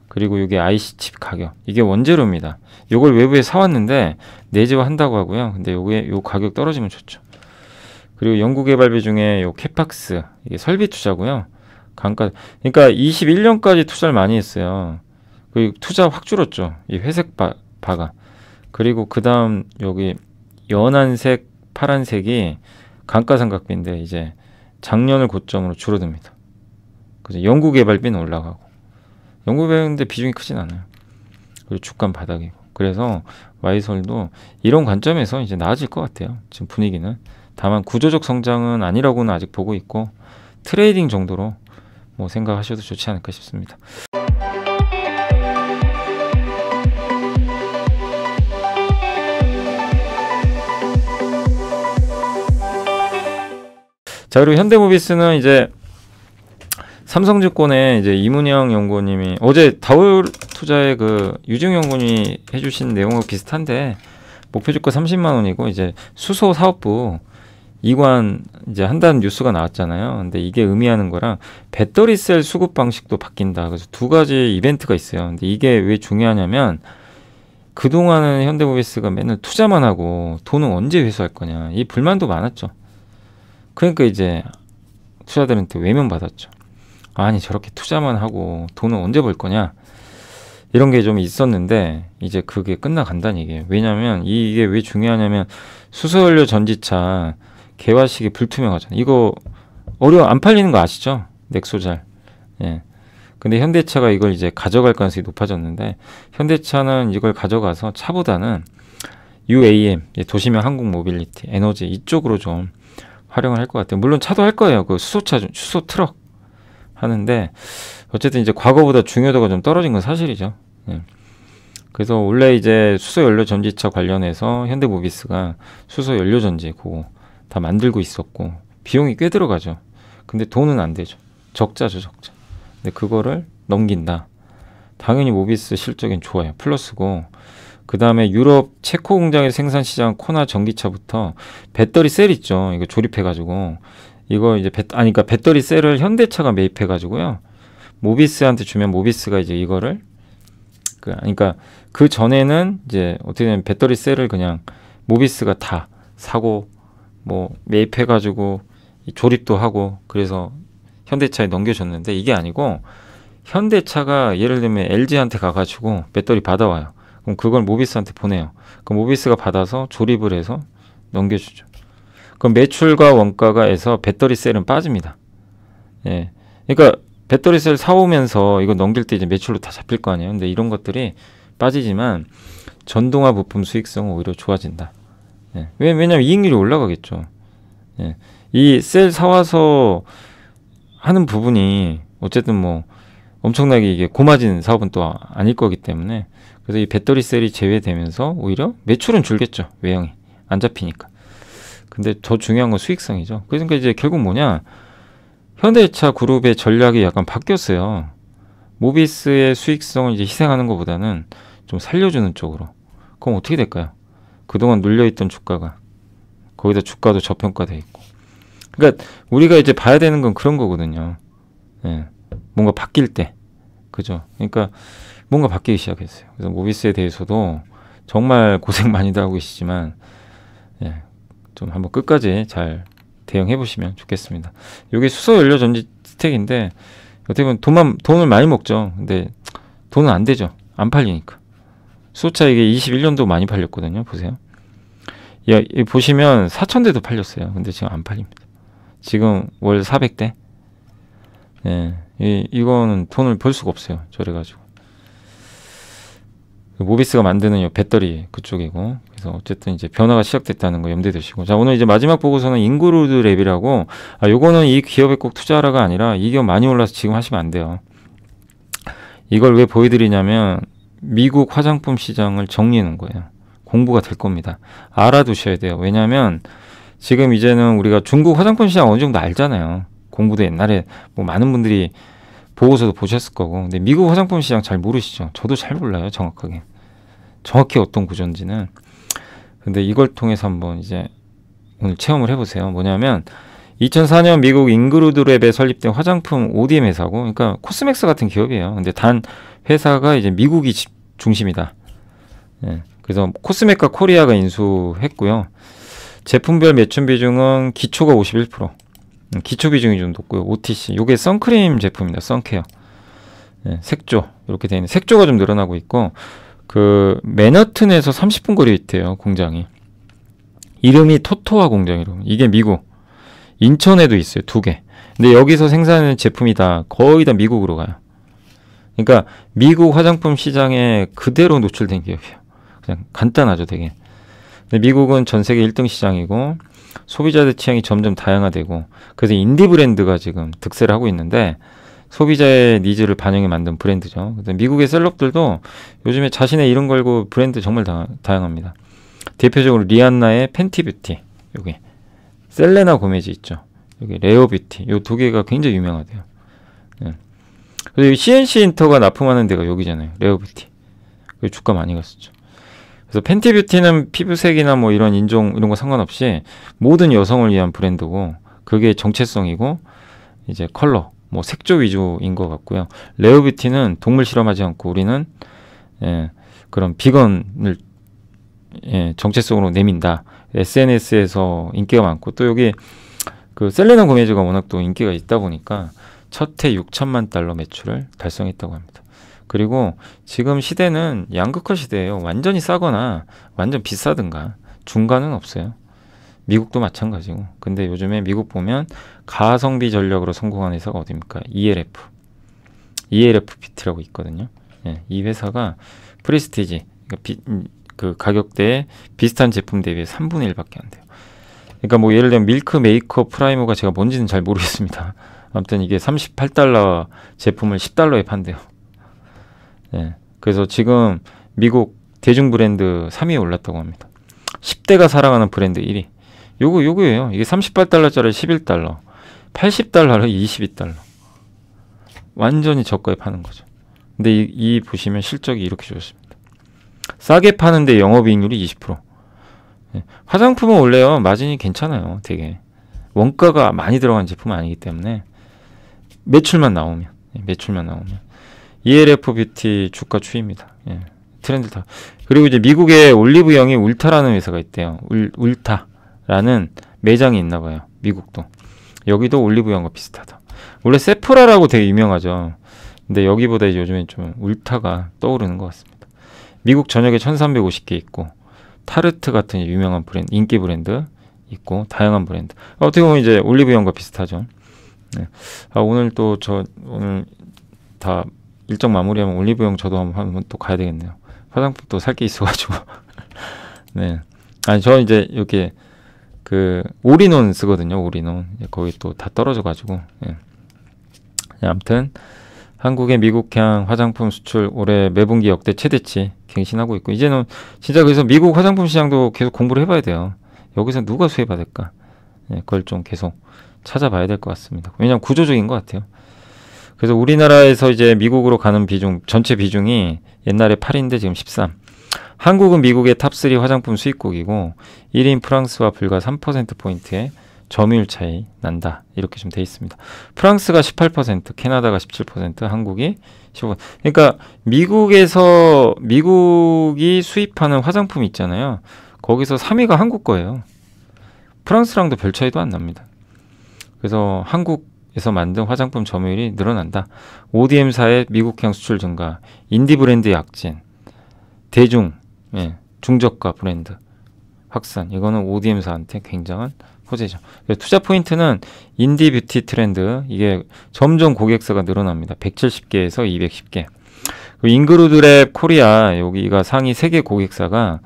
그리고 이게 IC 칩 가격 이게 원재료입니다. 이걸 외부에 사왔는데 내재화한다고 하고요. 근데 요게 요 가격 떨어지면 좋죠. 그리고 연구개발비 중에 요 캐팍스 이게 설비 투자고요. 강가 그러니까 21년까지 투자를 많이 했어요. 그 투자 확 줄었죠. 이 회색 바, 바가. 그리고 그다음 여기 연한색, 파란색이 강가상각비인데 이제 작년을 고점으로 줄어듭니다. 그래서 연구개발비는 올라가고 연구개발비인데 비중이 크진 않아요. 그리고 주간 바닥이고. 그래서 와이설도 이런 관점에서 이제 나아질 것 같아요. 지금 분위기는. 다만 구조적 성장은 아니라고는 아직 보고 있고 트레이딩 정도로 뭐 생각하셔도 좋지 않을까 싶습니다. 자 그리고 현대모비스는 이제 삼성증권의 이제 이문영 연구원님이 어제 다울 투자의 그 유증 연구원이 해주신 내용과 비슷한데 목표 주가 30만 원이고 이제 수소 사업부 이관 이제 한다는 뉴스가 나왔잖아요. 근데 이게 의미하는 거랑 배터리 셀 수급 방식도 바뀐다. 그래서 두 가지 이벤트가 있어요. 근데 이게 왜 중요하냐면 그동안은 현대모비스가 맨날 투자만 하고 돈은 언제 회수할 거냐 이 불만도 많았죠. 그러니까 이제 투자들한테 외면받았죠. 아니 저렇게 투자만 하고 돈은 언제 벌 거냐 이런 게 좀 있었는데 이제 그게 끝나간다는 얘기예요. 왜냐하면 이게 왜 중요하냐면 수소연료 전지차 개화식이 불투명하잖아요. 이거 어려워 안 팔리는 거 아시죠? 넥소잘. 예. 근데 현대차가 이걸 이제 가져갈 가능성이 높아졌는데 현대차는 이걸 가져가서 차보다는 UAM 예, 도시명 항공 모빌리티 에너지 이쪽으로 좀 활용을 할 것 같아요. 물론 차도 할 거예요. 그 수소차 수소 트럭 하는데 어쨌든 이제 과거보다 중요도가 좀 떨어진 건 사실이죠. 예. 그래서 원래 이제 수소 연료 전지차 관련해서 현대모비스가 수소 연료 전지 고다 만들고 있었고 비용이 꽤 들어가죠. 근데 돈은 안 되죠. 적자죠, 적자. 근데 그거를 넘긴다. 당연히 모비스 실적은 좋아요. 플러스고 그 다음에 유럽 체코 공장의 생산시장 코나 전기차부터 배터리 셀 있죠. 이거 조립해가지고 이거 이제 배, 아니 그러니까 배터리 셀을 현대차가 매입해가지고요. 모비스한테 주면 모비스가 이제 이거를 그 그러니까 그 전에는 이제 어떻게 보면 배터리 셀을 그냥 모비스가 다 사고 뭐 매입해가지고 조립도 하고 그래서 현대차에 넘겨줬는데 이게 아니고 현대차가 예를 들면 LG한테 가가지고 배터리 받아와요. 그럼 그걸 모비스한테 보내요. 그럼 모비스가 받아서 조립을 해서 넘겨주죠. 그럼 매출과 원가가에서 배터리 셀은 빠집니다. 예. 그러니까 배터리 셀 사오면서 이거 넘길 때 이제 매출로 다 잡힐 거 아니에요. 근데 이런 것들이 빠지지만 전동화 부품 수익성은 오히려 좋아진다. 예. 왜, 왜냐면 이익률이 올라가겠죠. 예. 이 셀 사와서 하는 부분이 어쨌든 뭐 엄청나게 이게 고마진 사업은 또 아닐 거기 때문에 그래서 이 배터리 셀이 제외되면서 오히려 매출은 줄겠죠. 외형이. 안 잡히니까. 근데 더 중요한 건 수익성이죠. 그러니까 이제 결국 뭐냐. 현대차 그룹의 전략이 약간 바뀌었어요. 모비스의 수익성을 이제 희생하는 것보다는 좀 살려주는 쪽으로. 그럼 어떻게 될까요? 그동안 눌려있던 주가가 거기다 주가도 저평가돼 있고 그러니까 우리가 이제 봐야 되는 건 그런 거거든요 예. 뭔가 바뀔 때 그죠 그러니까 뭔가 바뀌기 시작했어요 그래서 모비스에 대해서도 정말 고생 많이들 하고 계시지만 예. 좀 한번 끝까지 잘 대응해 보시면 좋겠습니다 이게 수소 연료 전지 스택인데 어떻게 보면 돈만 돈을 많이 먹죠 근데 돈은 안 되죠 안 팔리니까 소차 이게 21년도 많이 팔렸거든요. 보세요. 예, 보시면 4천대도 팔렸어요. 근데 지금 안 팔립니다. 지금 월 400대. 예, 이, 이거는 돈을 벌 수가 없어요. 저래가지고. 그 모비스가 만드는 요 배터리 그쪽이고 그래서 어쨌든 이제 변화가 시작됐다는 거 염두에 두시고 자 오늘 이제 마지막 보고서는 인구루드 랩이라고 아 요거는 이 기업에 꼭 투자하라가 아니라 이 기업 많이 올라서 지금 하시면 안 돼요 이걸 왜 보여드리냐면 미국 화장품 시장을 정리하는 거예요. 공부가 될 겁니다. 알아두셔야 돼요. 왜냐하면 지금 이제는 우리가 중국 화장품 시장 어느 정도 알잖아요. 공부도 옛날에 뭐 많은 분들이 보고서도 보셨을 거고. 근데 미국 화장품 시장 잘 모르시죠? 저도 잘 몰라요, 정확하게. 정확히 어떤 구조인지는. 근데 이걸 통해서 한번 이제 오늘 체험을 해보세요. 뭐냐면 2004년 미국 잉그루드랩에 설립된 화장품 ODM 회사고, 그러니까 코스맥스 같은 기업이에요. 근데 단 회사가 이제 미국이 중심이다. 예, 그래서 코스맥과 코리아가 인수했고요. 제품별 매출 비중은 기초가 51%, 음, 기초 비중이 좀 높고요. OTC, 요게 선크림 제품입니다. 선케어. 예, 색조 이렇게 되어 있는 색조가 좀 늘어나고 있고 그 맨하튼에서 30분 거리에 있대요 공장이 이름이 토토와공장이라 이게 미국 인천에도 있어요. 두 개. 근데 여기서 생산하는 제품이 다 거의 다 미국으로 가요. 그러니까 미국 화장품 시장에 그대로 노출된 기업이에요. 그냥 간단하죠, 되게. 근데 미국은 전 세계 1등 시장이고 소비자들 취향이 점점 다양화되고 그래서 인디 브랜드가 지금 득세를 하고 있는데 소비자의 니즈를 반영해 만든 브랜드죠. 미국의 셀럽들도 요즘에 자신의 이름 걸고 브랜드 정말 다, 양합니다 대표적으로 리안나의 팬티 뷰티 여기 셀레나 고메즈 있죠. 여기 레오비티 이 두 개가 굉장히 유명하대요. 네. 그리고 CNC 인터가 납품하는 데가 여기잖아요. 레오비티. 그 주가 많이 갔었죠. 그래서 팬티뷰티는 피부색이나 뭐 이런 인종 이런 거 상관없이 모든 여성을 위한 브랜드고 그게 정체성이고 이제 컬러 뭐 색조 위주인 것 같고요. 레오비티는 동물 실험하지 않고 우리는 예, 그런 비건을 예, 정체성으로 내민다. SNS에서 인기가 많고 또 여기 그 셀레나 고메즈가 워낙 또 인기가 있다 보니까 첫해 6천만 달러 매출을 달성했다고 합니다. 그리고 지금 시대는 양극화 시대예요. 완전히 싸거나 완전 비싸든가 중간은 없어요. 미국도 마찬가지고. 근데 요즘에 미국 보면 가성비 전략으로 성공한 회사가 어디입니까? ELF. ELF PT라고 있거든요. 예, 이 회사가 프리스티지, 그러니까 비, 음, 그 가격대에 비슷한 제품 대비 3분의 1밖에 안 돼요. 그러니까 뭐 예를 들면 밀크 메이커 프라이머가 제가 뭔지는 잘 모르겠습니다. 아무튼 이게 38달러 제품을 10달러에 판대요. 예. 그래서 지금 미국 대중 브랜드 3위에 올랐다고 합니다. 10대가 사랑하는 브랜드 1위. 요거 요거예요. 이게 38달러짜리 11달러. 80달러를 22달러. 완전히 저가에 파는 거죠. 근데 이, 이 보시면 실적이 이렇게 좋습니다. 싸게 파는데 영업이익률이 20%. 네. 예, 화장품은 원래요 마진이 괜찮아요 되게 원가가 많이 들어간 제품 은 아니기 때문에 매출만 나오면 예, 매출만 나오면 ELF 뷰티 주가 추입니다. 예, 트렌드 타. 그리고 이제 미국에 올리브영이 울타라는 회사가 있대요. 울, 울타라는 매장이 있나 봐요. 미국도 여기도 올리브영과 비슷하다. 원래 세포라라고 되게 유명하죠. 근데 여기보다 요즘엔 좀 울타가 떠오르는 것 같습니다. 미국 전역에 1350개 있고 타르트 같은 유명한 브랜드, 인기 브랜드 있고 다양한 브랜드. 어떻게 보면 이제 올리브영과 비슷하죠. 네. 아, 오늘 또 저 오늘 다 일정 마무리하면 올리브영 저도 한번, 한번 또 가야 되겠네요. 화장품 도살게 있어가지고. 네. 아니 저 이제 여기 그 오리논 쓰거든요. 오리논 거기 또 다 떨어져가지고. 예. 네, 아무튼 한국의 미국향 화장품 수출 올해 매분기 역대 최대치 갱신하고 있고 이제는 진짜 그래서 미국 화장품 시장도 계속 공부를 해봐야 돼요. 여기서 누가 수혜받을까? 예, 그걸 좀 계속 찾아봐야 될 것 같습니다. 왜냐하면 구조적인 것 같아요. 그래서 우리나라에서 이제 미국으로 가는 비중 전체 비중이 옛날에 8인데 지금 13. 한국은 미국의 탑3 화장품 수입국이고 1인 프랑스와 불과 3% 포인트의 점유율 차이 난다 이렇게 좀 돼 있습니다. 프랑스가 18%, 캐나다가 17%, 한국이 15. 그러니까 미국에서 미국이 수입하는 화장품 있잖아요. 거기서 3위가 한국 거예요. 프랑스랑도 별 차이도 안 납니다. 그래서 한국에서 만든 화장품 점유율이 늘어난다. ODM사의 미국향 수출 증가, 인디 브랜드의 약진, 대중, 예, 중저가 브랜드 확산. 이거는 ODM사한테 굉장한 호재죠. 투자 포인트는 인디 뷰티 트렌드 이게 점점 고객사가 늘어납니다. 170개에서 210개. 잉그루드랩 코리아 여기가 상위 3개 고객사가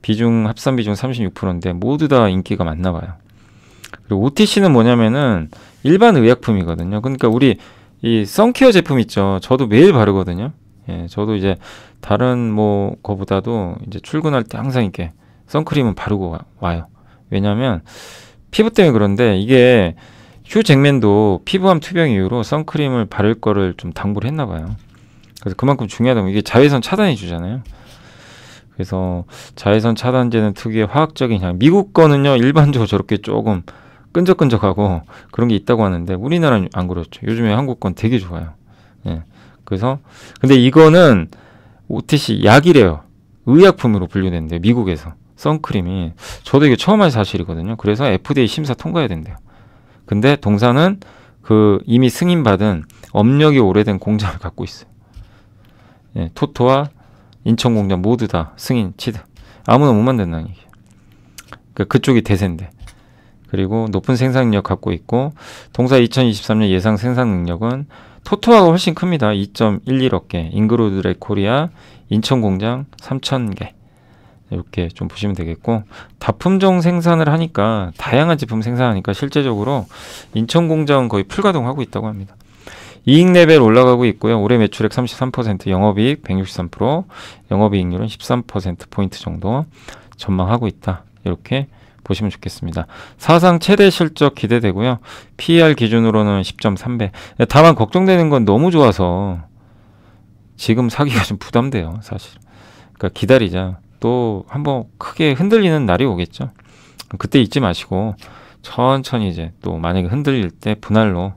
비중 합산 비중 36%인데 모두 다 인기가 많나 봐요. 그리고 OTC는 뭐냐면은 일반 의약품이거든요. 그러니까 우리 이 선케어 제품 있죠. 저도 매일 바르거든요. 예, 저도 이제 다른 뭐 거보다도 이제 출근할 때 항상 이렇게 선크림은 바르고 와요. 왜냐면 하 피부 때문에 그런데 이게 휴 잭맨도 피부암 투병 이후로 선크림을 바를 거를 좀 당부를 했나 봐요. 그래서 그만큼 중요하다고 이게 자외선 차단해 주잖아요. 그래서 자외선 차단제는 특유의 화학적인 향. 미국 거는요 일반적으로 저렇게 조금 끈적끈적하고 그런 게 있다고 하는데 우리나라는 안 그렇죠. 요즘에 한국 건 되게 좋아요. 예. 그래서 근데 이거는 OTC 약이래요. 의약품으로 분류된대요. 미국에서. 선크림이 저도 이게 처음 알 사실이거든요. 그래서 FDA 심사 통과해야 된대요. 근데 동사는 그 이미 승인받은 업력이 오래된 공장을 갖고 있어요. 예, 토토와 인천 공장 모두 다 승인 치드. 아무나 못 만든다는 얘기예요. 그러니까 그쪽이 대세인데. 그리고 높은 생산력 갖고 있고 동사 2023년 예상 생산 능력은 토토화가 훨씬 큽니다. 2.11억 개, 잉그로드레 코리아, 인천 공장 3,000개. 이렇게 좀 보시면 되겠고 다품종 생산을 하니까 다양한 제품 생산하니까 실제적으로 인천 공장 거의 풀가동하고 있다고 합니다. 이익 레벨 올라가고 있고요. 올해 매출액 33%, 영업이익 163%, 영업이익률은 13% 포인트 정도 전망하고 있다. 이렇게 보시면 좋겠습니다. 사상 최대 실적 기대되고요. PER 기준으로는 10.3배. 다만 걱정되는 건 너무 좋아서 지금 사기가 좀 부담돼요, 사실. 그러니까 기다리자. 또 한번 크게 흔들리는 날이 오겠죠. 그때 잊지 마시고 천천히 이제 또 만약에 흔들릴 때 분할로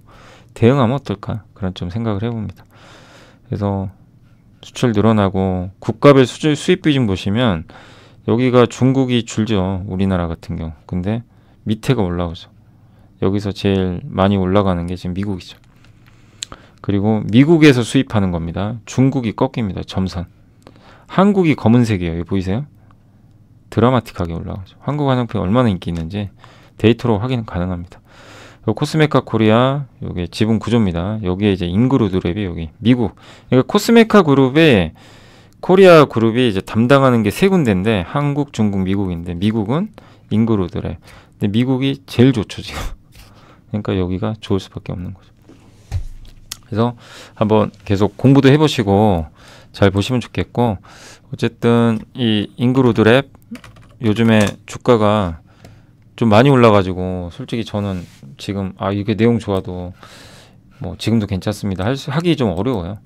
대응하면 어떨까 그런 좀 생각을 해봅니다. 그래서 수출 늘어나고 국가별 수출 수입 비중 보시면 여기가 중국이 줄죠 우리나라 같은 경우 근데 밑에가 올라오죠 여기서 제일 많이 올라가는 게 지금 미국이죠 그리고 미국에서 수입하는 겁니다 중국이 꺾입니다 점선 한국이 검은색이에요. 여기 보이세요? 드라마틱하게 올라가죠. 한국 화장품이 얼마나 인기 있는지 데이터로 확인 가능합니다. 코스메카 코리아 요게 지분 구조입니다. 여기에 이제 인그루 그룹이 여기 미국. 그러니까 코스메카 그룹의 코리아 그룹이 이제 담당하는 게 세 군데인데 한국, 중국, 미국인데 미국은 인그루들의 근데 미국이 제일 좋죠 지금. 그러니까 여기가 좋을 수밖에 없는 거죠. 그래서 한번 계속 공부도 해보시고 잘 보시면 좋겠고 어쨌든 이 잉그루드랩 요즘에 주가가 좀 많이 올라가지고 솔직히 저는 지금 아 이게 내용 좋아도 뭐 지금도 괜찮습니다 할 수, 하기 좀 어려워요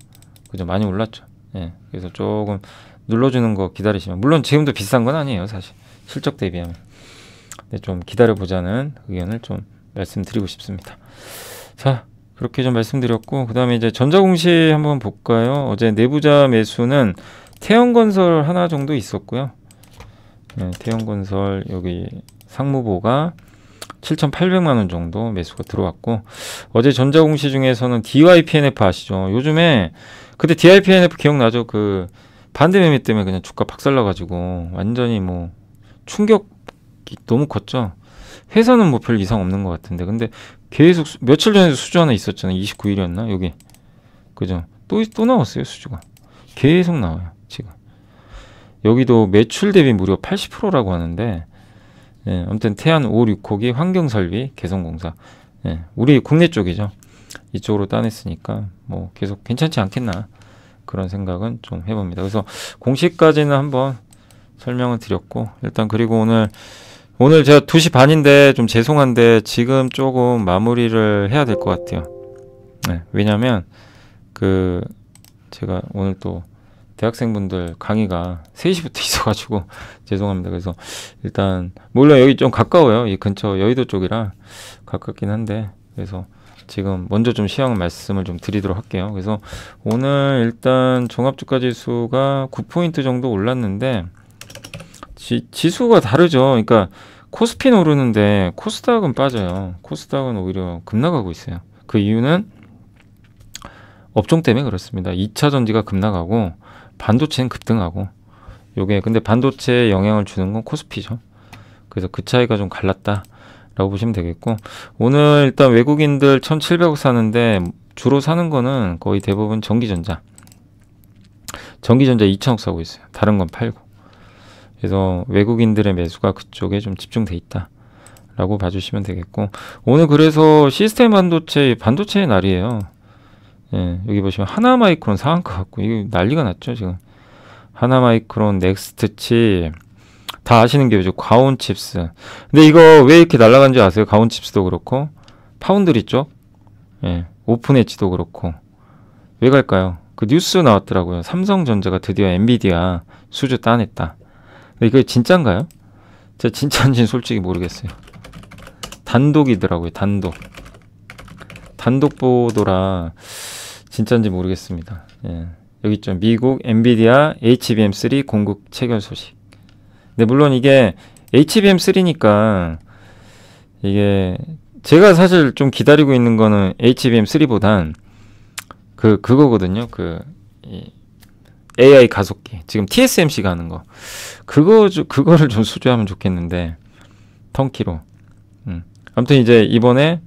그죠 많이 올랐죠 예 그래서 조금 눌러주는 거 기다리시면 물론 지금도 비싼 건 아니에요 사실 실적 대비하면 근데 좀 기다려 보자는 의견을 좀 말씀드리고 싶습니다 자 그렇게 좀 말씀드렸고 그 다음에 이제 전자공시 한번 볼까요? 어제 내부자 매수는 태형건설 하나 정도 있었고요. 네, 태형건설 여기 상무보가 7,800만 원 정도 매수가 들어왔고 어제 전자공시 중에서는 DYPNF 아시죠? 요즘에 그때 DYPNF 기억나죠? 그 반대 매매 때문에 그냥 주가 박살나가지고 완전히 뭐 충격이 너무 컸죠. 회사는뭐별 이상 없는 것 같은데 근데 계속 수, 며칠 전에 수주 하나 있었잖아요 29일이었나 여기 그죠 또 또 나왔어요 수주가 계속 나와요 지금 여기도 매출 대비 무려 80%라고 하는데 예, 아무튼 태안 5, 6호기 환경설비 개성공사 예, 우리 국내 쪽이죠 이쪽으로 따냈으니까 뭐 계속 괜찮지 않겠나 그런 생각은 좀 해봅니다 그래서 공시까지는 한번 설명을 드렸고 일단 그리고 오늘 오늘 제가 2시 반인데 좀 죄송한데 지금 조금 마무리를 해야 될 것 같아요. 네, 왜냐면 그 제가 오늘 또 대학생분들 강의가 3시부터 있어가지고 죄송합니다. 그래서 일단 물론 여기 좀 가까워요. 이 근처 여의도 쪽이라 가깝긴 한데 그래서 지금 먼저 좀 시향 말씀을 좀 드리도록 할게요. 그래서 오늘 일단 종합주가지수가 9포인트 정도 올랐는데 지, 지수가 다르죠. 그러니까 코스피는 오르는데 코스닥은 빠져요. 코스닥은 오히려 급나가고 있어요. 그 이유는 업종 때문에 그렇습니다. 2차 전지가 급나가고 반도체는 급등하고 요게 근데 반도체에 영향을 주는 건 코스피죠. 그래서 그 차이가 좀 갈랐다. 라고 보시면 되겠고 오늘 일단 외국인들 1700억 사는데 주로 사는 거는 거의 대부분 전기전자 전기전자 2000억 사고 있어요 다른 건 팔고 그래서 외국인들의 매수가 그쪽에 좀 집중돼 있다. 라고 봐주시면 되겠고 오늘 그래서 시스템 반도체 반도체의 날이에요 예, 여기 보시면 하나마이크론 상한것같고 이거 난리가 났죠 지금 하나마이크론 넥스트칩 다 아시는 게 요즘 가온칩스 근데 이거 왜 이렇게 날라간 줄 아세요 가온칩스도 그렇고 파운드리 쪽 예, 오픈엣지도 그렇고 왜 갈까요 그 뉴스 나왔더라고요 삼성전자가 드디어 엔비디아 수주 따냈다 이게 진짠가요? 제 진짜인지는 솔직히 모르겠어요. 단독이더라고요, 단독. 단독 보도라 진짜인지 모르겠습니다. 예. 여기 있죠. 미국 엔비디아 HBM3 공급 체결 소식. 근 물론 이게 HBM3니까 이게 제가 사실 좀 기다리고 있는 거는 HBM3보단 그 그거거든요. 그 이, AI 가속기 지금 TSMC 가는 거 그거 좀, 그거를 좀 수주하면 좋겠는데 턴키로 음. 아무튼 이제 이번에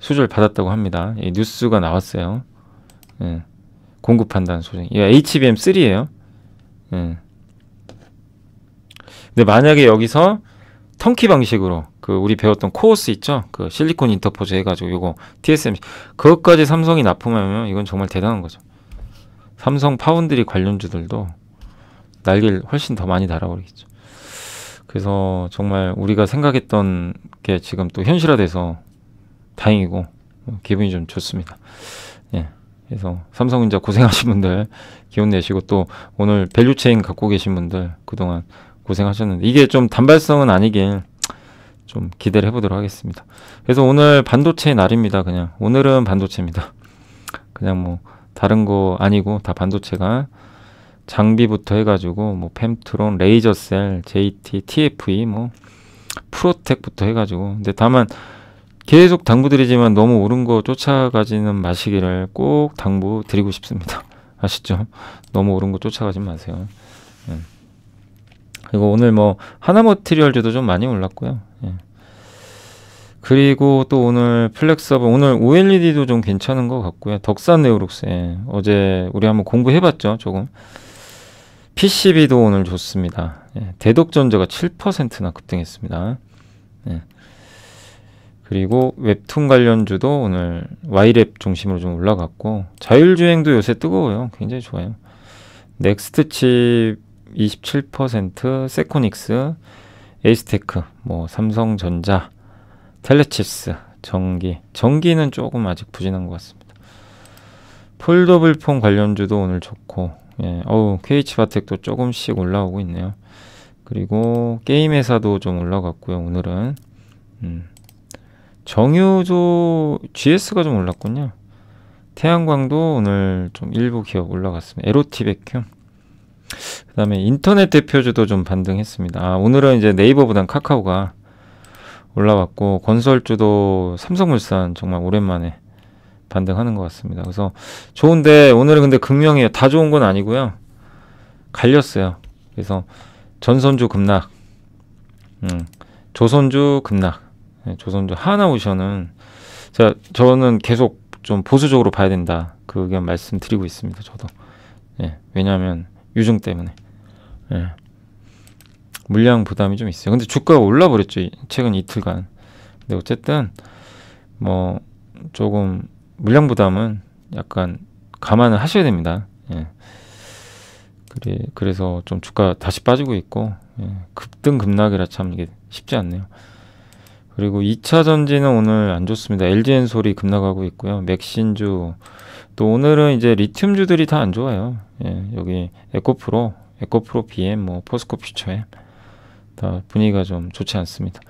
수주를 받았다고 합니다 이 뉴스가 나왔어요 예. 공급 판단 소정 이거 HBM 3예요 예. 근데 만약에 여기서 턴키 방식으로 그 우리 배웠던 코어스 있죠 그 실리콘 인터포즈 해가지고 이거 TSMC 그것까지 삼성이 납품하면 이건 정말 대단한 거죠 삼성 파운드리 관련주들도 날개를 훨씬 더 많이 달아버리겠죠 그래서 정말 우리가 생각했던 게 지금 또 현실화돼서 다행이고 뭐 기분이 좀 좋습니다. 예. 그래서 삼성전자 고생하신 분들 기운 내시고 또 오늘 밸류체인 갖고 계신 분들 그동안 고생하셨는데 이게 좀 단발성은 아니길 좀 기대를 해보도록 하겠습니다. 그래서 오늘 반도체 날입니다. 그냥 오늘은 반도체입니다. 그냥 뭐 다른 거 아니고 다 반도체가 장비부터 해가지고 뭐 펨트론, 레이저셀, JT, TFE 뭐 프로텍부터 해가지고 근데 다만 계속 당부드리지만 너무 오른 거 쫓아가지는 마시기를 꼭 당부드리고 싶습니다. 아시죠? 너무 오른 거 쫓아가지 마세요. 네. 그리고 오늘 뭐 하나 머티리얼즈도 좀 많이 올랐고요. 그리고 또 오늘 플렉서블 오늘 OLED도 좀 괜찮은 것 같고요. 덕산 네오룩스 예. 어제 우리 한번 공부해봤죠 조금. PCB도 오늘 좋습니다. 예. 대독전자가 7%나 급등했습니다. 예. 그리고 웹툰 관련주도 오늘 Y랩 중심으로 좀 올라갔고 자율주행도 요새 뜨거워요. 굉장히 좋아요. 넥스트칩 27%, 세코닉스, 에이스테크, 뭐 삼성전자 텔레칩스 전기 전기는 조금 아직 부진한 것 같습니다 폴더블폰 관련주도 오늘 좋고 예, 어우 KH바텍도 조금씩 올라오고 있네요 그리고 게임 회사도 좀 올라갔고요 오늘은 음. 정유도 GS가 좀 올랐군요 태양광도 오늘 좀 일부 기업 올라갔습니다 에로티베큐 그 다음에 인터넷 대표주도 좀 반등했습니다 아 오늘은 이제 네이버보단 카카오가 올라왔고 건설주도 삼성물산 정말 오랜만에 반등하는 것 같습니다. 그래서 좋은데 오늘은 근데 극명이에요다 좋은 건 아니고요. 갈렸어요. 그래서 전선주 급락, 음, 조선주 급락, 네, 조선주 하나오션은 제가 저는 계속 좀 보수적으로 봐야 된다. 그 의견 말씀드리고 있습니다. 저도 예, 왜냐하면 유중 때문에 예. 물량 부담이 좀 있어요. 근데 주가가 올라버렸죠. 최근 이틀간. 근데 어쨌든 뭐 조금 물량 부담은 약간 감안을 하셔야 됩니다. 예. 그래 그래서 좀 주가 다시 빠지고 있고 예. 급등 급락이라 참 이게 쉽지 않네요. 그리고 2차 전지는 오늘 안 좋습니다. LGN 소리 급락하고 있고요. 맥신주 또 오늘은 이제 리튬주들이 다 안 좋아요. 예. 여기 에코프로, 에코프로 BM, 뭐 포스코 퓨처에 다 분위기가 좀 좋지 않습니다.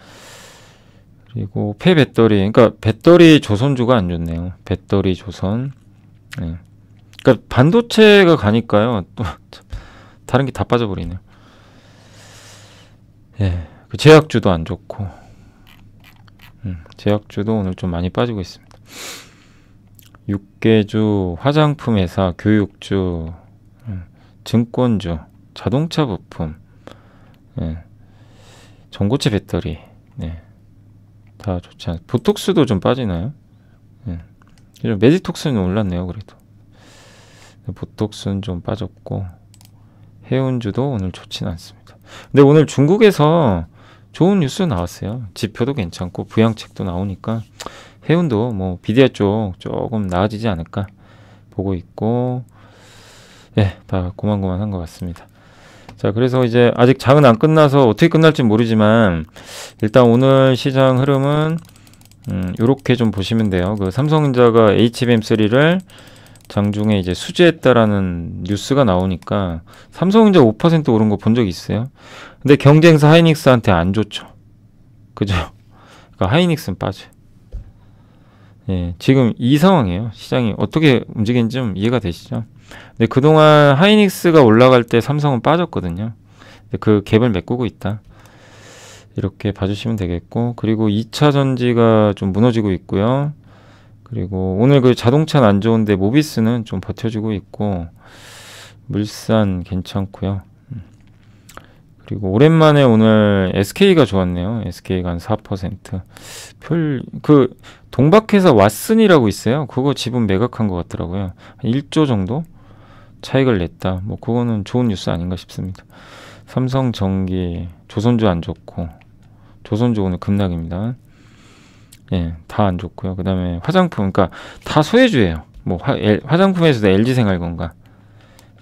그리고 폐배터리, 그러니까 배터리 조선주가 안 좋네요. 배터리 조선. 네. 그러니까 반도체가 가니까요. 또 다른 게 다 빠져버리네요. 예, 그 제약주도 안 좋고, 음, 제약주도 오늘 좀 많이 빠지고 있습니다. 육개주, 화장품 회사, 교육주, 음, 증권주, 자동차 부품, 예, 전고체 배터리 네. 다 좋지 않 보톡스도 좀 빠지나요? 네. 메디톡스는 올랐네요 그래도 보톡스는 좀 빠졌고 해운주도 오늘 좋진 않습니다 근데 오늘 중국에서 좋은 뉴스 나왔어요 지표도 괜찮고 부양책도 나오니까 해운도 뭐 비디아 쪽 조금 나아지지 않을까 보고 있고 예, 다 고만고만한 것 같습니다 자, 그래서 이제 아직 장은 안 끝나서 어떻게 끝날지 모르지만 일단 오늘 시장 흐름은 음, 요렇게 좀 보시면 돼요. 그 삼성전자가 HBM3를 장중에 이제 수주했다라는 뉴스가 나오니까 삼성전자 5% 오른 거 본적 있어요? 근데 경쟁사 하이닉스한테 안 좋죠. 그죠? 그러니까 하이닉스는 빠져. 예, 지금 이 상황이에요. 시장이 어떻게 움직이는지 좀 이해가 되시죠? 근데 그동안 하이닉스가 올라갈 때 삼성은 빠졌거든요. 그 갭을 메꾸고 있다. 이렇게 봐주시면 되겠고 그리고 2차 전지가 좀 무너지고 있고요. 그리고 오늘 그 자동차는 안 좋은데 모비스는 좀 버텨주고 있고 물산 괜찮고요. 음. 그리고 오랜만에 오늘 SK가 좋았네요. SK가 한 4%. 별, 그, 동박회사 왓슨이라고 있어요. 그거 지분 매각한 것 같더라고요. 1조 정도? 차익을 냈다. 뭐 그거는 좋은 뉴스 아닌가 싶습니다. 삼성 전기, 조선주 안 좋고 조선주 오늘 급락입니다. 예, 다 안 좋고요. 그다음에 화장품, 그러니까 다 소외주예요. 뭐 화, 엘, 화장품에서도 LG 생활건가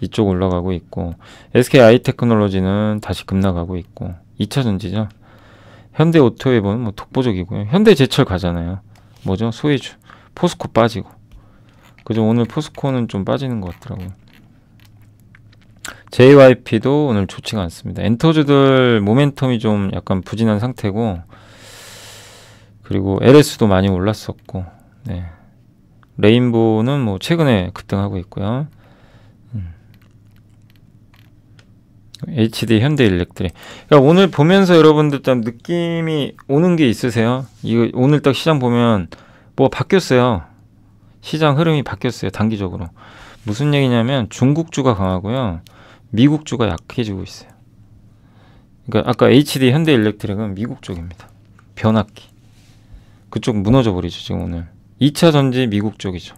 이쪽 올라가고 있고 SK 아이테크놀로지는 다시 급락하고 있고 2차 전지죠. 현대 오토웨보버는뭐 독보적이고요. 현대제철 가잖아요. 뭐죠? 소외주. 포스코 빠지고. 그죠? 오늘 포스코는 좀 빠지는 것 같더라고요. JYP도 오늘 좋지가 않습니다. 엔터즈들 모멘텀이 좀 약간 부진한 상태고 그리고 LS도 많이 올랐었고 네. 레인보우는 뭐 최근에 급등하고 있고요. 음. HD 현대일렉트리. 그러니까 오늘 보면서 여러분들 좀 느낌이 오는 게 있으세요? 이거 오늘 딱 시장 보면 뭐 바뀌었어요. 시장 흐름이 바뀌었어요. 단기적으로. 무슨 얘기냐면 중국주가 강하고요. 미국 주가 약해지고 있어요. 그러니까 아까 HD 현대일렉트릭은 미국 쪽입니다. 변압기 그쪽 무너져 버리죠 지금 오늘. 2차 전지 미국 쪽이죠.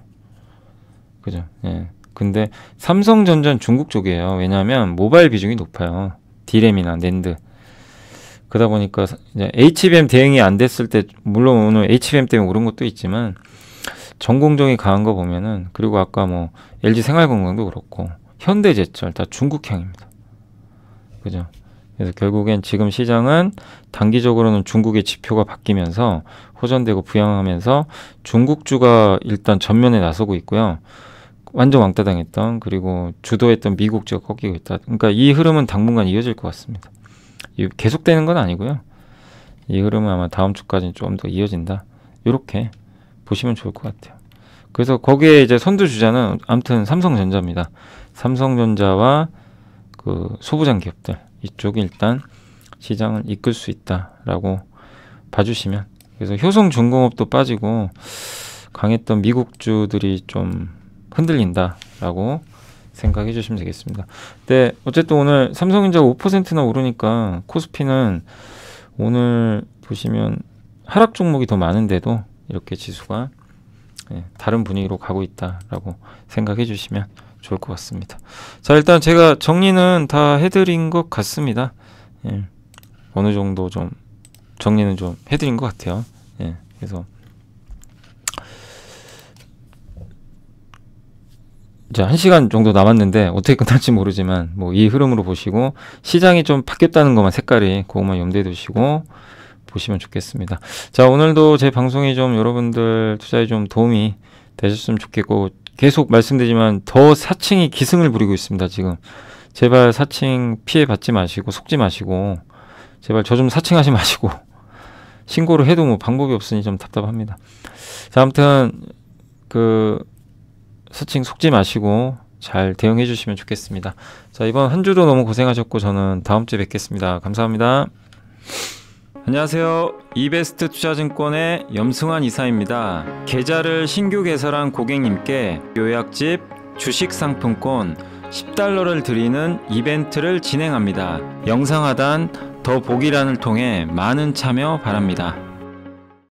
그죠? 예. 근데 삼성전자 중국 쪽이에요. 왜냐하 모바일 비중이 높아요. 디램이나 낸드. 그러다 보니까 이제 HBM 대응이 안 됐을 때 물론 오늘 HBM 때문에 오른 것도 있지만 전공정이 강한 거 보면은 그리고 아까 뭐 LG 생활건강도 그렇고 현대제철 다 중국향입니다. 그죠? 그래서 결국엔 지금 시장은 단기적으로는 중국의 지표가 바뀌면서 호전되고 부양하면서 중국주가 일단 전면에 나서고 있고요. 완전 왕따당했던 그리고 주도했던 미국주가 꺾이고 있다. 그러니까 이 흐름은 당분간 이어질 것 같습니다. 계속되는 건 아니고요. 이 흐름은 아마 다음 주까지는 좀 더 이어진다. 이렇게 보시면 좋을 것 같아요. 그래서 거기에 이제 선두 주자는 아무튼 삼성전자입니다. 삼성전자와 그 소부장 기업들 이쪽이 일단 시장을 이끌 수 있다라고 봐주시면 그래서 효성 중공업도 빠지고 강했던 미국주들이 좀 흔들린다라고 생각해 주시면 되겠습니다. 근데 네, 어쨌든 오늘 삼성전자 5%나 오르니까 코스피는 오늘 보시면 하락 종목이 더 많은데도 이렇게 지수가 예, 다른 분위기로 가고 있다라고 생각해 주시면 좋을 것 같습니다. 자 일단 제가 정리는 다 해드린 것 같습니다. 예. 어느 정도 좀 정리는 좀 해드린 것 같아요. 예. 그래서 이제 한 시간 정도 남았는데 어떻게 끝날지 모르지만 뭐 이 흐름으로 보시고 시장이 좀 바뀌었다는 것만 색깔이 그것만 염두에 두시고 보시면 좋겠습니다. 자 오늘도 제 방송이 좀 여러분들 투자에 좀 도움이 되셨으면 좋겠고 계속 말씀드리지만 더 사칭이 기승을 부리고 있습니다. 지금 제발 사칭 피해 받지 마시고 속지 마시고 제발 저 좀 사칭하지 마시고 신고를 해도 뭐 방법이 없으니 좀 답답합니다. 자, 아무튼 그 사칭 속지 마시고 잘 대응해 주시면 좋겠습니다. 자, 이번 한 주도 너무 고생하셨고 저는 다음 주에 뵙겠습니다. 감사합니다. 안녕하세요. 이베스트 투자증권의 염승환 이사입니다. 계좌를 신규 개설한 고객님께 요약집, 주식상품권, 10달러를 드리는 이벤트를 진행합니다. 영상 하단 더 보기란을 통해 많은 참여 바랍니다.